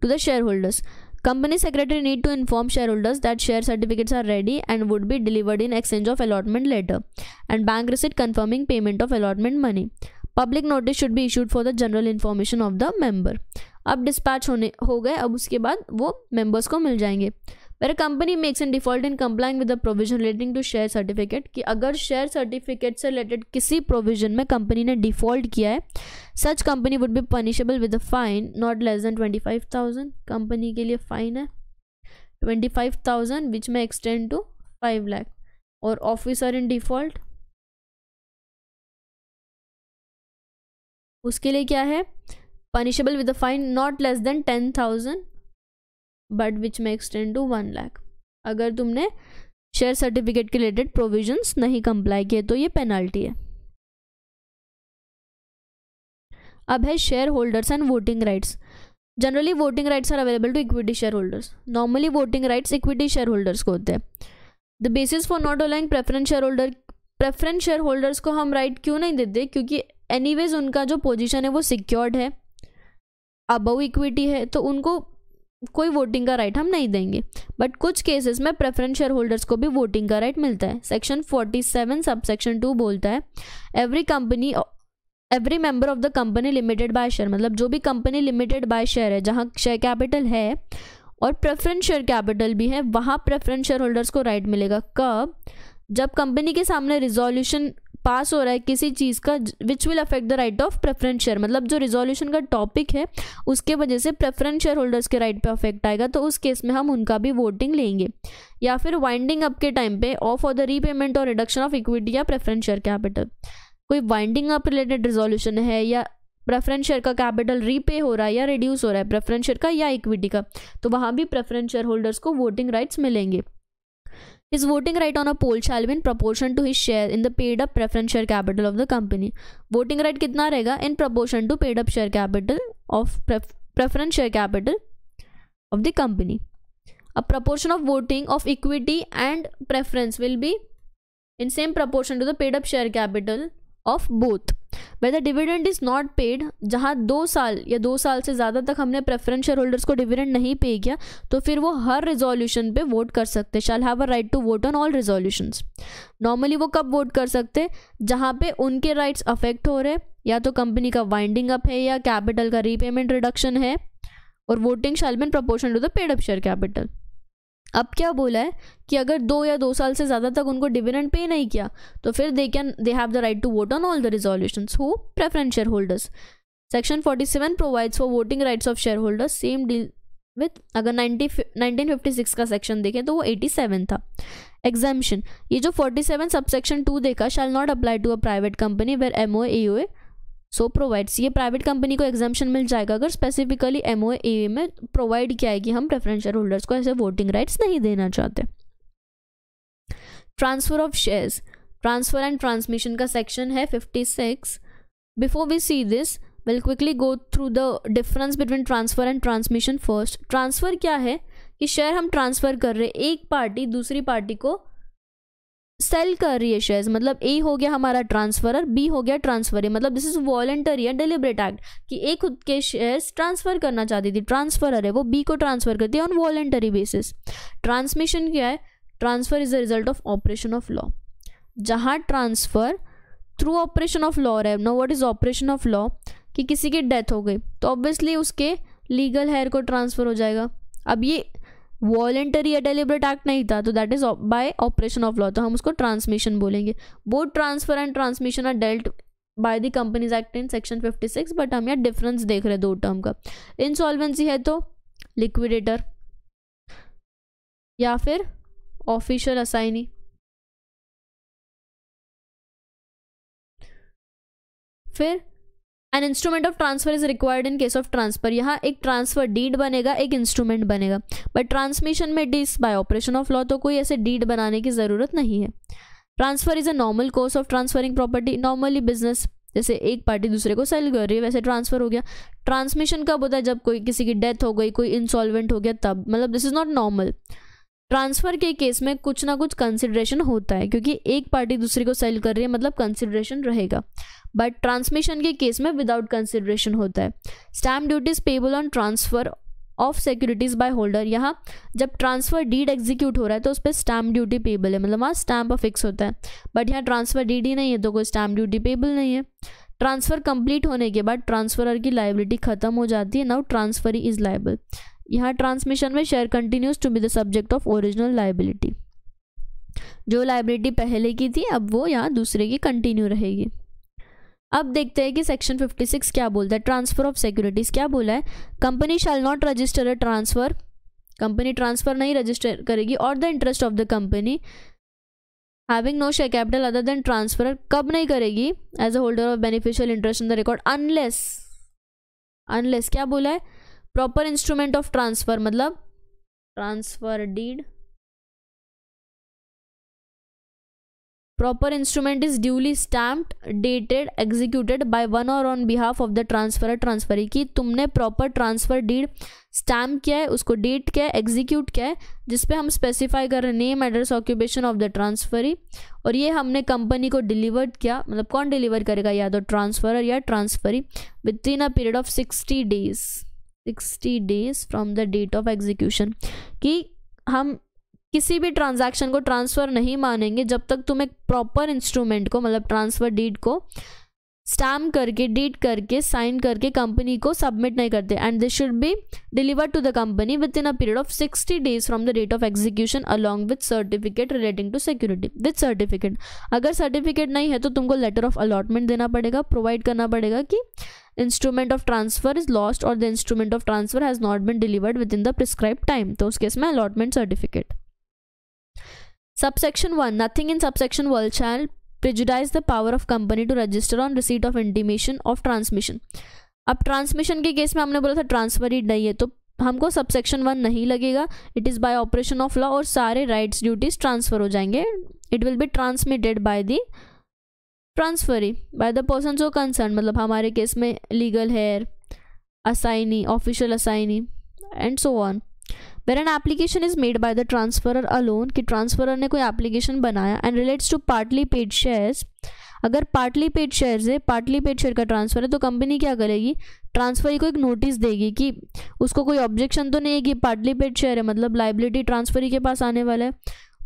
to the share holders Company secretary need to inform shareholders that share certificates are ready and would be delivered in exchange of allotment letter and bank receipt confirming payment of allotment money. Public notice should भी issued for the general information of the member अब dispatch होने हो गए अब उसके बाद वो members को मिल जाएंगे where company makes and default in complying with the provision relating to share certificate कि अगर शेयर सर्टिफिकेट से रिलेटेड किसी प्रोविजन में कंपनी ने डिफॉल्ट किया है such company would be punishable with a fine not less than twenty five thousand company के लिए फाइन है twenty five thousand which may extend to five lakh or officer in default उसके लिए क्या है punishable with a fine not less than ten thousand but which may extend to one lakh अगर तुमने share certificate के रिलेटेड प्रोविजंस नहीं comply किए तो ये पेनल्टी है अब है share holders and voting rights generally voting rights are available to equity share holders normally voting rights equity share holders को होते हैं the basis for not allowing preference share holder preference share holders को हम right क्यों नहीं देते क्योंकि any उनका जो पोजिशन है वो सिक्योर्ड है अबव इक्विटी है तो उनको कोई वोटिंग का राइट हम नहीं देंगे बट कुछ केसेस में प्रेफरेंस शेयर होल्डर्स को भी वोटिंग का राइट मिलता है सेक्शन 47 सब सेक्शन टू बोलता है every company every member of the company limited by share मतलब जो भी कंपनी लिमिटेड बाय शेयर है जहाँ शेयर कैपिटल है और प्रेफरेंस शेयर कैपिटल भी है वहाँ प्रेफरेंस शेयर होल्डर्स को राइट मिलेगा कब जब कंपनी के सामने रिजोल्यूशन पास हो रहा है किसी चीज़ का which will affect the right of preference share मतलब जो रिजोल्यूशन का टॉपिक है उसके वजह से प्रेफरेंस शेयर होल्डर्स के राइट पे अफेक्ट आएगा तो उस केस में हम उनका भी वोटिंग लेंगे या फिर वाइंडिंग अप के टाइम पे ऑफ और द रीपेमेंट और रिडक्शन ऑफ इक्विटी या प्रेफरेंस शेयर कैपिटल कोई वाइंडिंग अप रिलेटेड रिजोल्यूशन है या प्रेफरेंस शेयर का कैपिटल रीपे हो रहा है या रिड्यूस हो रहा है प्रेफरेंस शेयर का या इक्विटी का तो वहाँ भी प्रेफरेंस शेयर होल्डर्स को वोटिंग राइट्स मिलेंगे His voting right on a poll shall be in proportion to his share in the paid up preference share capital of the company. Voting right कितना रहेगा in proportion to paid up share capital of pref preference share capital of the company. A proportion of voting of equity and preference will be in same proportion to the paid up share capital of both whether dividend is not paid जहाँ दो साल या दो साल से ज़्यादा तक हमने प्रेफरेंस शेयर होल्डर्स को डिविडेंड नहीं पे किया तो फिर वो हर रिजोल्यूशन पे वोट कर सकते shall have a right to vote on all resolution normally वो कब वोट कर सकते जहाँ पे उनके राइट्स अफेक्ट हो रहे या तो कंपनी का वाइंडिंग अप है या कैपिटल का रीपेमेंट रिडक्शन है और voting shall be in proportion to the paid up share capital अब क्या बोला है कि अगर दो या दो साल से ज़्यादा तक उनको डिविडेंड पे नहीं किया तो फिर they can they have the right to vote on all the resolution who preference share holders section seven provides for voting rights of share holders same deal with अगर नाइनटीन फिफ्टी सिक्स का section देखें तो वो eighty seven था एग्जामेशन ये जो forty seven subsection two देखा shall not apply to a private company where M O A so provides ये प्राइवेट कंपनी को एग्जामेशन मिल जाएगा अगर स्पेसिफिकली एम ओ ए में प्रोवाइड किया है कि हम प्रेफरेंशियल होल्डर्स को ऐसे वोटिंग राइट्स नहीं देना चाहते transfer of shares transfer and transmission का सेक्शन है fifty six before we see this will quickly go through the difference between transfer and transmission first transfer क्या है कि शेयर हम ट्रांसफर कर रहे हैं एक पार्टी दूसरी पार्टी को सेल कर रही है शेयर्स मतलब ए हो गया हमारा ट्रांसफरर बी हो गया ट्रांसफर मतलब दिस इज वॉलेंटरी या डिलिबरेट एक्ट कि ए खुद के शेयर्स ट्रांसफर करना चाहती थी ट्रांसफरर है वो बी को ट्रांसफर करती है ऑन वॉलेंटरी बेसिस ट्रांसमिशन क्या है transfer is the result of operation of law जहाँ transfer through operation of law है no what is operation of law कि किसी की डेथ हो गई तो ऑब्वियसली उसके लीगल हेयर को ट्रांसफर हो जाएगा अब ये वॉलेंटरी या डेलिब्रेट एक्ट नहीं था तो that is by operation of law तो हम उसको ट्रांसमिशन बोलेंगे both transfer and transmission are dealt by the companies act in section 56 but हम यहाँ डिफरेंस देख रहे दो टर्म का इंसॉल्वेंसी है तो लिक्विडेटर या फिर ऑफिशियल असाइनी फिर an instrument of transfer is required in case of transfer यहाँ एक ट्रांसफर डीड बनेगा एक इंस्ट्रूमेंट बनेगा बट ट्रांसमिशन में this by operation of law तो कोई ऐसे डीड बनाने की ज़रूरत नहीं है transfer is a normal course of transferring property normally business जैसे एक पार्टी दूसरे को सेल कर रही है वैसे ट्रांसफर हो गया ट्रांसमिशन कब होता है जब कोई किसी की डेथ हो गई कोई इंसॉल्वेंट हो गया तब मतलब this is not normal transfer के केस में कुछ ना कुछ कंसिडरेशन होता है क्योंकि एक पार्टी दूसरे को सेल कर रही है मतलब कंसिडरेशन रहेगा बट ट्रांसमिशन के केस में विदाउट कंसिडरेशन होता है stamp duties payable on transfer of securities by holder यहाँ जब ट्रांसफ़र डीड एग्जीक्यूट हो रहा है तो उस पर स्टैम्प ड्यूटी पेबल है मतलब वहाँ स्टैम्प फिक्स होता है बट यहाँ ट्रांसफ़र डीड ही नहीं है तो कोई स्टैम्प ड्यूटी पेबल नहीं है ट्रांसफ़र कंप्लीट होने के बाद ट्रांसफरर की लाइबिलिटी खत्म हो जाती है नाउ ट्रांसफर इज़ लाइबल यहाँ ट्रांसमिशन में share continues to be the subject of original liability जो लाइबिलिटी पहले की थी अब वो यहाँ दूसरे की कंटिन्यू रहेगी अब देखते हैं कि सेक्शन 56 क्या बोलता है ट्रांसफर ऑफ सिक्योरिटीज क्या बोला है company shall not register a transfer company transfer नहीं रजिस्टर करेगी or the interest of the company having no share capital other than transfer कब नहीं करेगी as a holder of beneficial interest in the record unless unless क्या बोला है proper instrument of transfer मतलब transfer deed proper instrument is duly stamped dated executed by one or on behalf of the transfer transferee कि तुमने proper transfer deed stamp किया है उसको date क्या है एग्जीक्यूट किया है जिसपे हम स्पेसिफाई कर रहे हैं name address occupation of the transferee और ये हमने कंपनी को डिलीवर किया मतलब कौन डिलीवर करेगा या तो ट्रांसफर या transferee within a period of sixty days sixty days from the date of execution कि हम किसी भी ट्रांजैक्शन को ट्रांसफ़र नहीं मानेंगे जब तक तुम एक प्रॉपर इंस्ट्रूमेंट को मतलब ट्रांसफ़र डीड को स्टैम्प करके डीट करके साइन करके कंपनी को सबमिट नहीं करते and this should be deliver to the company within a period of sixty days from the date of execution along with certificate relating to security with certificate अगर certificate नहीं है तो तुमको letter of allotment देना पड़ेगा provide करना पड़ेगा कि instrument of transfer is lost or the instrument of transfer has not been delivered within the prescribe time तो उस केस में allotment certificate subsection one nothing in subsection world shall prejudice the power of company to register on receipt of intimation of transmission अब transmission के case में हमने बोला था transfer ही नहीं है तो हमको सबसेक्शन वन नहीं लगेगा it is by operation of law और सारे राइट्स ड्यूटीज ट्रांसफर हो जाएंगे it will be transmitted by the transferee by the person so concern मतलब हमारे केस में legal heir assignee official assignee and so on where an application is made by the transferor alone कि transferor ने कोई application बनाया and relates to partly paid shares अगर partly paid share है partly paid share का transfer है तो company क्या करेगी ट्रांसफरी को एक नोटिस देगी कि उसको कोई ऑब्जेक्शन तो नहीं है कि पार्टली पेड शेयर है मतलब लाइबिलिटी ट्रांसफरी के पास आने वाला है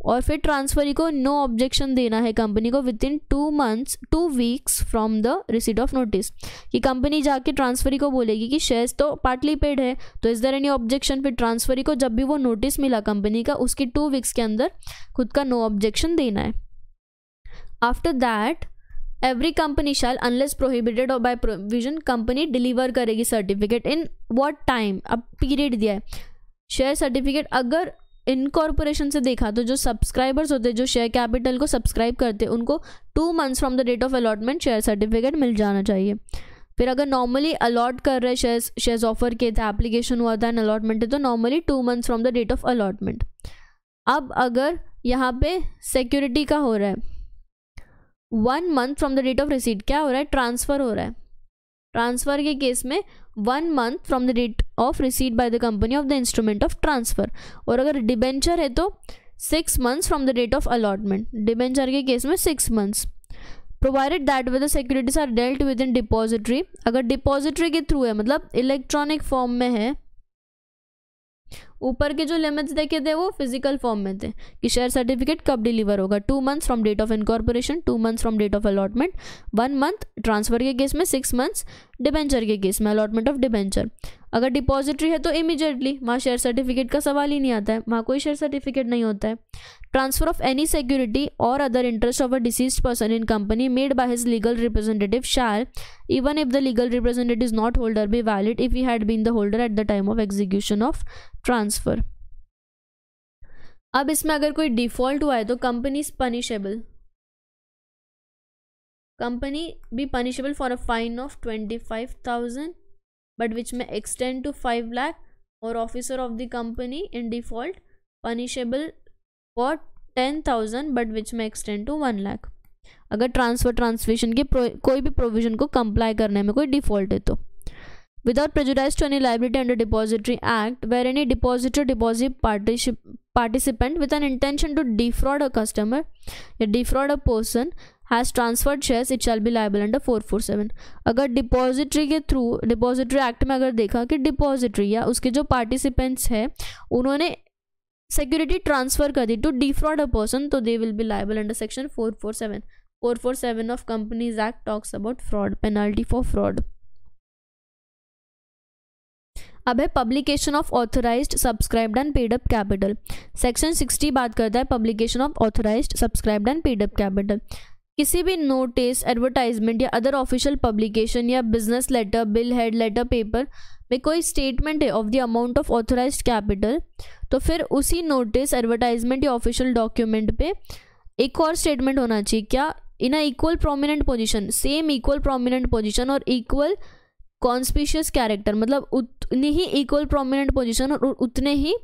और फिर ट्रांसफरी को नो no ऑब्जेक्शन देना है कंपनी को within two months two weeks from the receipt of notice कि कंपनी जाके ट्रांसफरी को बोलेगी कि शेयर्स तो पार्टली पेड है तो इस दर एनी ऑब्जेक्शन फिर ट्रांसफरी को जब भी वो नोटिस मिला कंपनी का उसकी टू वीक्स के अंदर खुद का नो no ऑब्जेक्शन देना है after that every company shall unless prohibited or by provision company deliver करेगी सर्टिफिकेट इन वॉट टाइम अब पीरियड दिया है शेयर सर्टिफिकेट अगर इनकॉर्पोरेशन से देखा तो जो सब्सक्राइबर्स होते हैं जो शेयर कैपिटल को सब्सक्राइब करते हैं उनको two months from the date of allotment share certificate मिल जाना चाहिए फिर अगर नॉर्मली अलॉट कर रहे शेयर्स शेयर्स ऑफर किए थे एप्लीकेशन हुआ था एंड अलॉटमेंट है तो normally two months from the date of allotment अब अगर यहाँ पे सिक्योरिटी का हो रहा है one month from the date of receipt क्या हो रहा है ट्रांसफ़र हो रहा है ट्रांसफ़र के केस में one month from the date of receipt by the company of the instrument of transfer और अगर डिबेंचर है तो six months from the date of allotment debenture के केस में six months provided that where the securities are dealt with in depository अगर depository के through है मतलब इलेक्ट्रॉनिक फॉर्म में है ऊपर के जो लिमिट्स देखे थे वो फिजिकल फॉर्म में थे कि शेयर सर्टिफिकेट कब डिलीवर होगा two months from date of incorporation two months from date of allotment one month transfer के केस में सिक्स मंथ्स डिबेंचर के केस में अलॉटमेंट ऑफ डिबेंचर अगर डिपॉजिटरी है तो इमीजिएटली वहाँ शेयर सर्टिफिकेट का सवाल ही नहीं आता है वहाँ कोई शेयर सर्टिफिकेट नहीं होता है transfer of any security or other interest of a deceased person in company made by his legal representative shall even if the legal representative is not holder be valid if you had been the holder at the time of execution of transfer अब इसमें अगर कोई default हुआ है तो company is punishable company be punishable for a fine of twenty five thousand but which may extend to five lakh or officer of the company in default punishable for ten thousand but which may extend to one lakh अगर transfer transmission के कोई भी provision को comply करने में कोई default है तो without prejudice to any liability under depository act where any depositor deposit participant with an intention to defraud a customer या defraud a person has transferred shares it shall be liable under four four seven अगर depository के through depository act में अगर देखा कि depository या उसके जो पार्टिसिपेंट्स हैं उन्होंने सिक्योरिटी ट्रांसफर कर दी टू डिफ्रॉड अ पर्सन तो they will be liable under section four four seven four four seven of companies act talks about fraud penalty for fraud अब है publication of authorise subscribe and paid up capital section sixty बात करता है publication of authorise subscribe and paid up capital किसी भी notice advertisement या other official publication या business letter bill head letter paper में कोई स्टेटमेंट है of the amount of authorise capital तो फिर उसी नोटिस एडवर्टाइजमेंट या ऑफिशियल डॉक्यूमेंट पे एक और स्टेटमेंट होना चाहिए क्या in a equal prominent position same equal prominent position और इक्वल कॉन्स्पिशियस कैरेक्टर मतलब उतनी ही इक्वल प्रोमिनेंट पोजिशन और उतने ही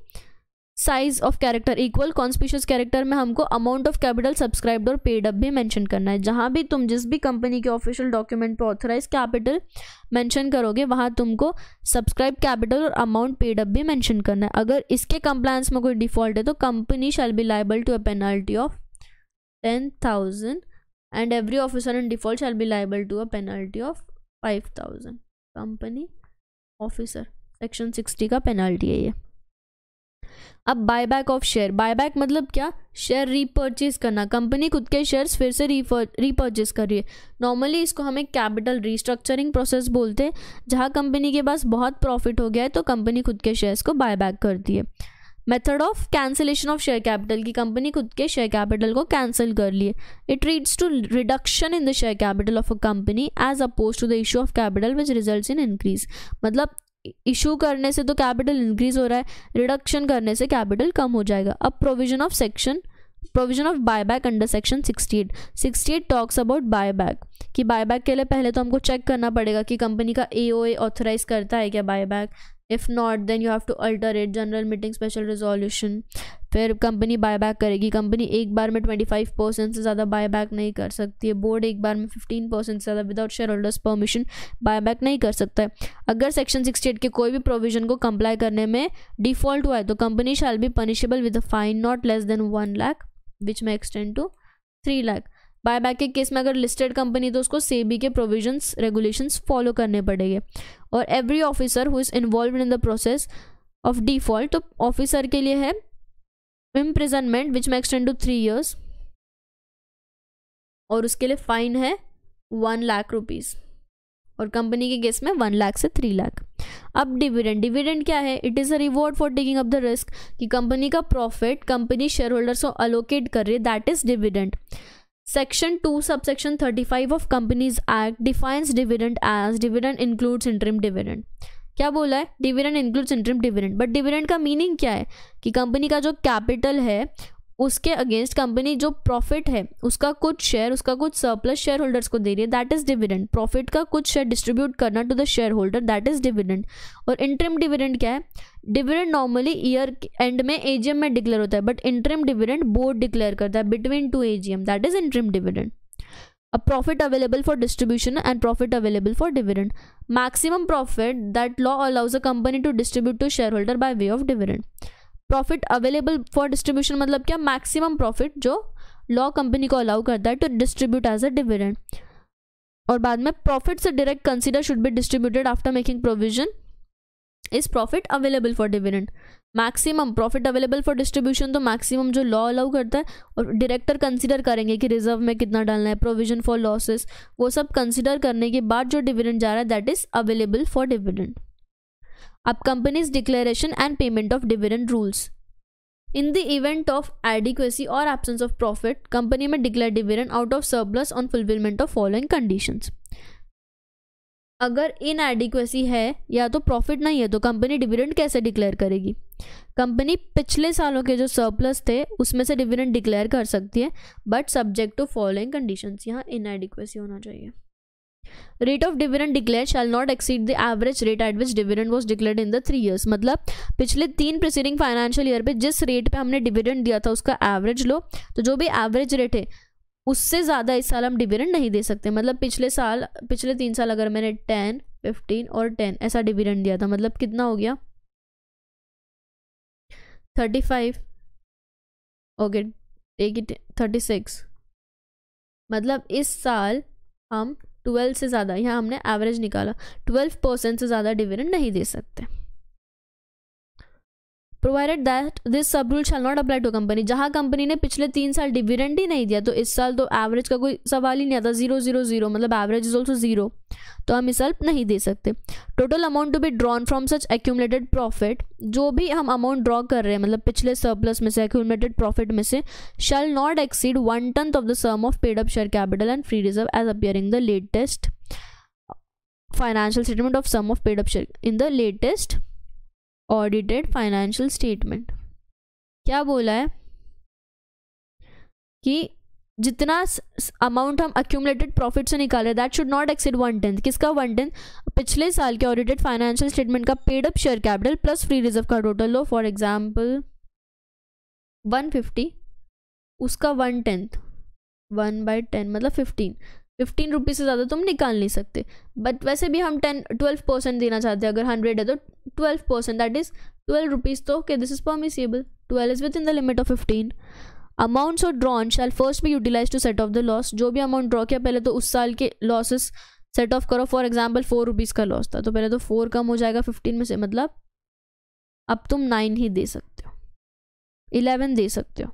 size of character equal conspicuous character में हमको अमाउंट ऑफ कैपिटल सब्सक्राइब्ड और पेड अप भी मैंशन करना है जहाँ भी तुम जिस भी कंपनी के ऑफिशियल डॉक्यूमेंट पर ऑथराइज कैपिटल मैंशन करोगे वहाँ तुमको सब्सक्राइब कैपिटल और अमाउंट पेड अप भी मैंशन करना है अगर इसके कंप्लायंस में कोई डिफॉल्ट है तो company shall be liable to a penalty of ten thousand and every officer in default shall be liable to a penalty of five thousand company officer section sixty का penalty है ये अब buyback of share buyback मतलब क्या share repurchase करना company खुद के shares फिर से रीपर्चेज कर रही है नॉर्मली इसको हमें कैपिटल रिस्ट्रक्चरिंग प्रोसेस बोलते हैं जहाँ कंपनी के पास बहुत प्रॉफिट हो गया है तो कंपनी खुद के शेयर्स को बायबैक करती है method of cancellation of share capital की कंपनी खुद के शेयर कैपिटल को कैंसिल कर लिए it leads to reduction in the share capital of a company as opposed to the issue of capital which result in increase मतलब issue करने से तो कैपिटल इंक्रीज हो रहा है रिडक्शन करने से कैपिटल कम हो जाएगा अब provision of section provision of buy back under section 68 68 talks about buy back कि बाय बैक के लिए पहले तो हमको चेक करना पड़ेगा कि कंपनी का ए ओ ऑथराइज करता है क्या buy back if not then you have to alter it general meeting special resolution फिर कंपनी बाय बैक करेगी कंपनी एक बार में ट्वेंटी फाइव परसेंट से ज़्यादा बाय बैक नहीं कर सकती है बोर्ड एक बार में फिफ्टीन परसेंट से ज़्यादा without share holders permission buy back नहीं कर सकता है अगर सेक्शन सिक्सटी एट के कोई भी प्रोविजन को कंप्लाई करने में डिफॉल्ट हुआ है तो company shall be punishable with a fine not less than one lakh which may extend to three lakh buyback के केस में अगर लिस्टेड कंपनी तो उसको सेबी के प्रोविजंस रेगुलेशंस फॉलो करने पड़ेंगे और every officer who is involve in the process of default तो ऑफिसर के लिए है imprisonment which may extend to three years और उसके लिए फाइन है वन लाख रुपीज़ और कंपनी के केस में वन लाख से थ्री लाख अब डिविडेंड डिविडेंड क्या है it is a reward for taking up the risk कि कंपनी का प्रॉफिट कंपनी शेयर होल्डर्स को अलोकेट कर रही है that is dividend section two subsection thirty five of companies act defines dividend as dividend includes interim dividend क्या बोला है dividend includes interim dividend but dividend का मीनिंग क्या है कि कंपनी का जो कैपिटल है उसके अगेंस्ट कंपनी जो प्रॉफिट है उसका कुछ शेयर उसका कुछ सरप्लस शेयर होल्डर्स को दे रही है दैट इज डिविडेंड प्रॉफिट का कुछ शेयर डिस्ट्रीब्यूट करना to the share holder that is dividend और इंटरम डिविडेंड क्या है डिविडेंड नॉर्मली ईयर एंड में एजीएम में डिक्लेयर होता है but interim dividend board declare करता है between two AGM that is interim dividend a profit available for distribution and profit available for dividend maximum profit that law allows a company to distribute to shareholder by way of dividend profit available for distribution मतलब क्या maximum profit जो law company को allow करता है to distribute as a dividend और बाद में profit से direct consider should be distributed after making provision is profit available for dividend maximum profit available for distribution तो मैक्सिमम जो लॉ अलाउ करता है और डायरेक्टर कंसिडर करेंगे कि रिजर्व में कितना डालना है प्रोविजन फॉर लॉसेस वो सब कंसिडर करने के बाद जो डिविडेंड जा रहा है that is available for dividend अब companies declaration and payment of dividend rules in the event of adequacy or absence of profit company may declare dividend out of surplus on fulfilment of following conditions अगर इन adequacy है या तो profit नहीं है तो company dividend कैसे declare करेगी company पिछले सालों के जो सरप्लस थे उसमें से डिविडेंड डिक्लेयर कर सकती है but subject to following conditions यहाँ इन एडिक्वेसी होना चाहिए rate of dividend declare shall not exceed the average rate at which dividend was declare in the three years मतलब पिछले तीन प्रिसीडिंग फाइनेंशियल ईयर पे जिस रेट पे हमने डिविडेंड दिया था उसका एवरेज लो तो जो भी एवरेज रेट है उससे ज़्यादा इस साल हम डिविडेंड नहीं दे सकते मतलब पिछले साल पिछले तीन साल अगर मैंने टेन फिफ्टीन और टेन ऐसा डिविडेंड दिया था मतलब कितना हो गया थर्टी फाइव ओके एक थर्टी सिक्स मतलब इस साल हम ट्वेल्व से ज़्यादा यहाँ हमने एवरेज निकाला ट्वेल्व परसेंट से ज़्यादा डिविडेंड नहीं दे सकते provided that this sub rule shall not apply to company जहां कंपनी ने पिछले तीन साल डिविडेंड ही नहीं दिया तो इस साल तो एवरेज का कोई सवाल ही नहीं आता जीरो जीरो जीरो मतलब एवरेज इज ऑल्सो जीरो तो हम इस हेल्प नहीं दे सकते total amount to be drawn from such accumulated profit जो भी हम अमाउंट ड्रॉ कर रहे हैं मतलब पिछले सरप्लस में से एक्यूमलेटेड प्रॉफिट में से shall not exceed one tenth of the sum of paid up share capital and free reserve as appearing the latest financial statement of sum of paid up share in the latest audited financial statement क्या बोला है कि जितना amount हम accumulated profit से निकाल रहे हैं that should not exceed one tenth किसका वन टेंथ पिछले साल के ऑडिटेड फाइनेंशियल स्टेटमेंट का paid up share capital plus free reserve का टोटल लो फॉर एग्जाम्पल वन फिफ्टी उसका one tenth one by ten मतलब फिफ्टीन फिफ्टीन रुपीज़ से ज़्यादा तुम निकाल नहीं सकते बट वैसे भी हम टेन ट्वेल्व परसेंट देना चाहते हैं अगर हंड्रेड है तो twelve percent that is twelve rupees तो okay this is permissible twelve is within the limit of fifteen amounts और ड्रॉन शैल फर्स्ट भी utilise to set off the loss जो भी अमाउंट ड्रॉ किया पहले तो उस साल के लॉसेस सेट ऑफ करो फॉर एग्जाम्पल फोर रुपीज़ का लॉस था तो पहले तो फोर कम हो जाएगा फिफ्टीन में से मतलब अब तुम नाइन ही दे सकते हो इलेवन दे सकते हो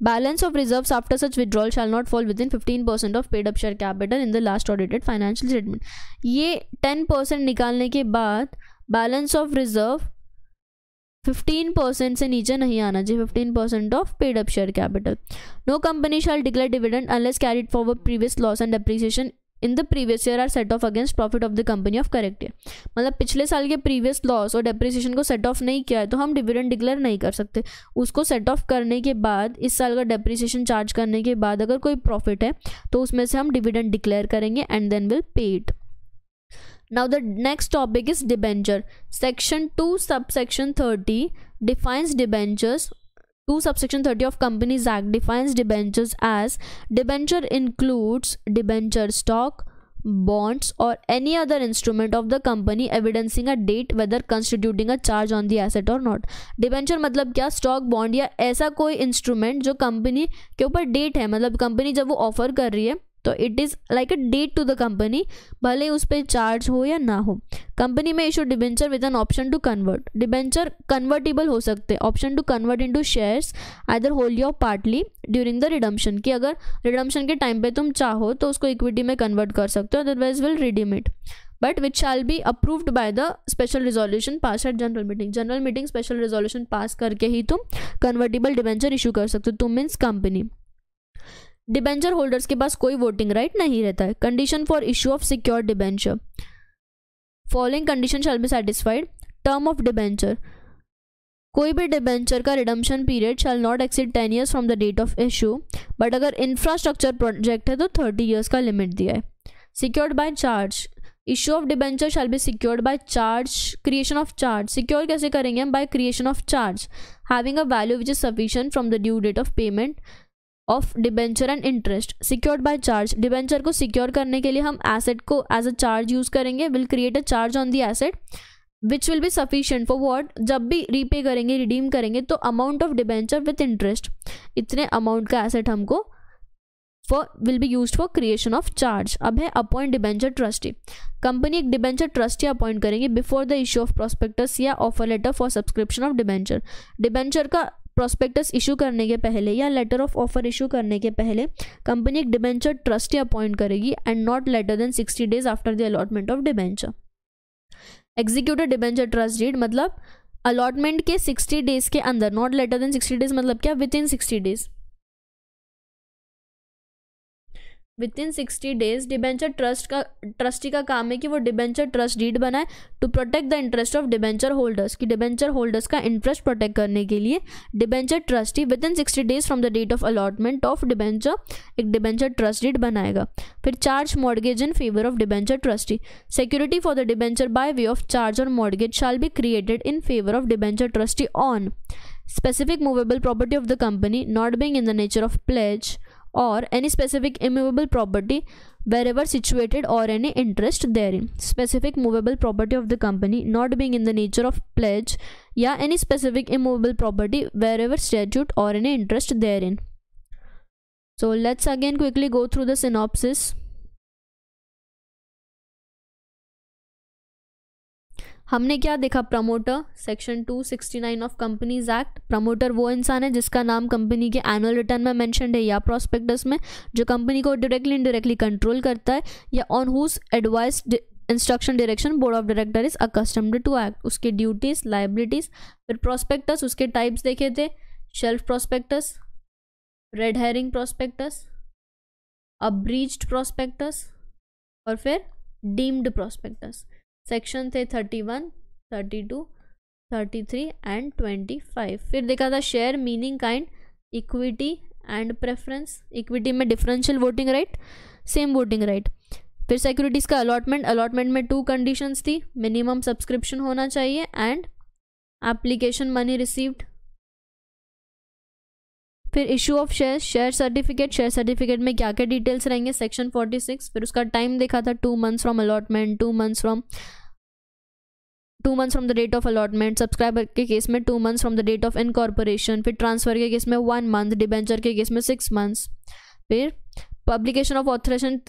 Balance of reserves after such withdrawal shall not fall within 15% of paid up share capital in the last audited financial statement. ये 10% निकालने के बाद balance of reserve 15% से नीचे नहीं आना चाहिए 15% of paid up share capital no company shall declare dividend unless carried forward previous loss and depreciation in the previous year are set off against profit of the company of correct year मतलब पिछले साल के previous loss और depreciation को set off नहीं किया है तो हम डिविडेंड डिक्लेयर नहीं कर सकते उसको सेट ऑफ करने के बाद इस साल का डेप्रिसिएशन चार्ज करने के बाद अगर कोई प्रॉफिट है तो उसमें से हम डिविडेंड डिक्लेयर करेंगे and then will pay it the next topic is debenture section two सब section thirty defines debentures two subsection thirty of companies act defines debentures as debenture includes debenture stock bonds or any other instrument of the company evidencing a debt whether constituting a charge on the asset or not debenture मतलब क्या stock bond या ऐसा कोई instrument जो company के ऊपर date है मतलब कंपनी जब वो ऑफर कर रही है तो it is like a debt to the company भले उस पर चार्ज हो या ना हो कंपनी में issue debenture with an option to convert debenture convertible हो सकते हैं option to convert to shares either wholly or partly during the redemption कि अगर रिडम्पशन के टाइम पर तुम चाहो तो उसको इक्विटी में कन्वर्ट कर सकते हो otherwise will redeem it but which shall be approved by the special resolution pass at general meeting general meeting special resolution pass करके ही तुम कन्वर्टेबल डिबेंचर इशू कर सकते हो तुम मीन्स कंपनी डिबेंचर होल्डर्स के पास कोई वोटिंग राइट right नहीं रहता है condition for issue of secure debenture following condition shall be satisfied term of debenture कोई भी डिबेंचर का redemption period shall not exceed ten years from the date of issue but अगर infrastructure project है तो thirty years का limit दिया है secured by charge issue of debenture shall be secured by charge creation of charge secure कैसे करेंगे हम by creation of charge having a value which is sufficient from the due date of payment of debenture and interest secured by charge debenture को secure करने के लिए हम asset को as a charge use करेंगे will create a charge on the asset which will be sufficient for what जब भी repay करेंगे रिडीम करेंगे तो amount of debenture with interest इतने अमाउंट का एसेट हमको for will be use for creation of charge अब है अपॉइंट डिबेंचर ट्रस्टी कंपनी एक डिबेंचर ट्रस्टी अपॉइंट करेंगे before the issue of prospectus या offer letter for subscription of debenture debenture का prospectus issue करने के पहले या लेटर ऑफ ऑफर इशू करने के पहले कंपनी एक डिबेंचर ट्रस्टी अपॉइंट करेगी and not later than sixty days after the allotment of debenture executive debenture trust deed मतलब अलॉटमेंट के सिक्सटी डेज के अंदर not later than sixty days मतलब क्या within sixty days within sixty days debenture trust का trustee का काम है कि वो डिबेंचर ट्रस्ट डीड बनाए to protect the interest of debenture holders कि डिबेंचर होल्डर्स का इंटरेस्ट प्रोटेक्ट करने के लिए debenture trustee within sixty days from the date of allotment of debenture एक डिबेंचर ट्रस्ट डीड बनाएगा फिर charge mortgage in favour of debenture trustee security for the debenture by way of charge or mortgage shall be created in favour of debenture trustee on specific movable property of the company not being in the nature of pledge or any specific immovable property wherever situated or any interest therein. Specific movable property of the company not being in the nature of pledge or any specific immovable property wherever statute or any interest therein. So let's again quickly go through the synopsis. हमने क्या देखा promoter section 269 of companies act promoter वो इंसान है जिसका नाम company के annual return में मैंशनड है या प्रोस्पेक्टस में जो कंपनी को डायरेक्टली इनडायरेक्टली कंट्रोल करता है या on whose advice instruction direction board of director is accustomed to act उसके ड्यूटीज लाइबिलिटीज फिर प्रोस्पेक्टस उसके टाइप्स देखे थे shelf prospectus red herring prospectus abridged prospectus और फिर डीम्ड प्रोस्पेक्टस सेक्शन थे thirty one thirty two thirty three and twenty five फिर देखा था share meaning kind equity and preference equity में differential voting right same voting right फिर securities का allotment allotment में टू कंडीशंस थी मिनिमम सब्सक्रिप्शन होना चाहिए एंड एप्लीकेशन मनी रिसीव्ड फिर issue of share share certificate share certificate में क्या क्या डिटेल्स रहेंगे सेक्शन फोर्टी सिक्स फिर उसका टाइम देखा था two months from allotment two months from two months from the date of allotment subscriber के केस में two months from the date of incorporation फिर ट्रांसफर के केस में वन मंथ डिबेंचर के केस में सिक्स मंथ्स फिर publication of authorisation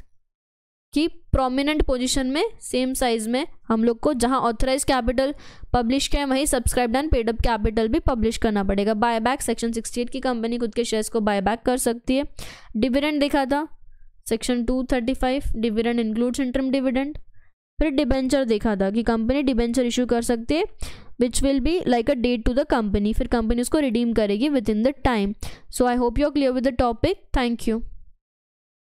कि prominent position में सेम साइज में हम लोग को जहां ऑथराइज कैपिटल पब्लिश किया है वहीं सब्सक्राइब एंड पेडअप कैपिटल भी पब्लिश करना पड़ेगा बायबैक सेक्शन 68 की कंपनी खुद के शेयर्स को बायबैक कर सकती है डिविडेंड देखा था section 235 dividend includes interim dividend फिर डिबेंचर देखा था कि कंपनी डिबेंचर इशू कर सकती है which will be like a debt to the company फिर कंपनी उसको रिडीम करेगी within the time so I hope you clear with the topic thank you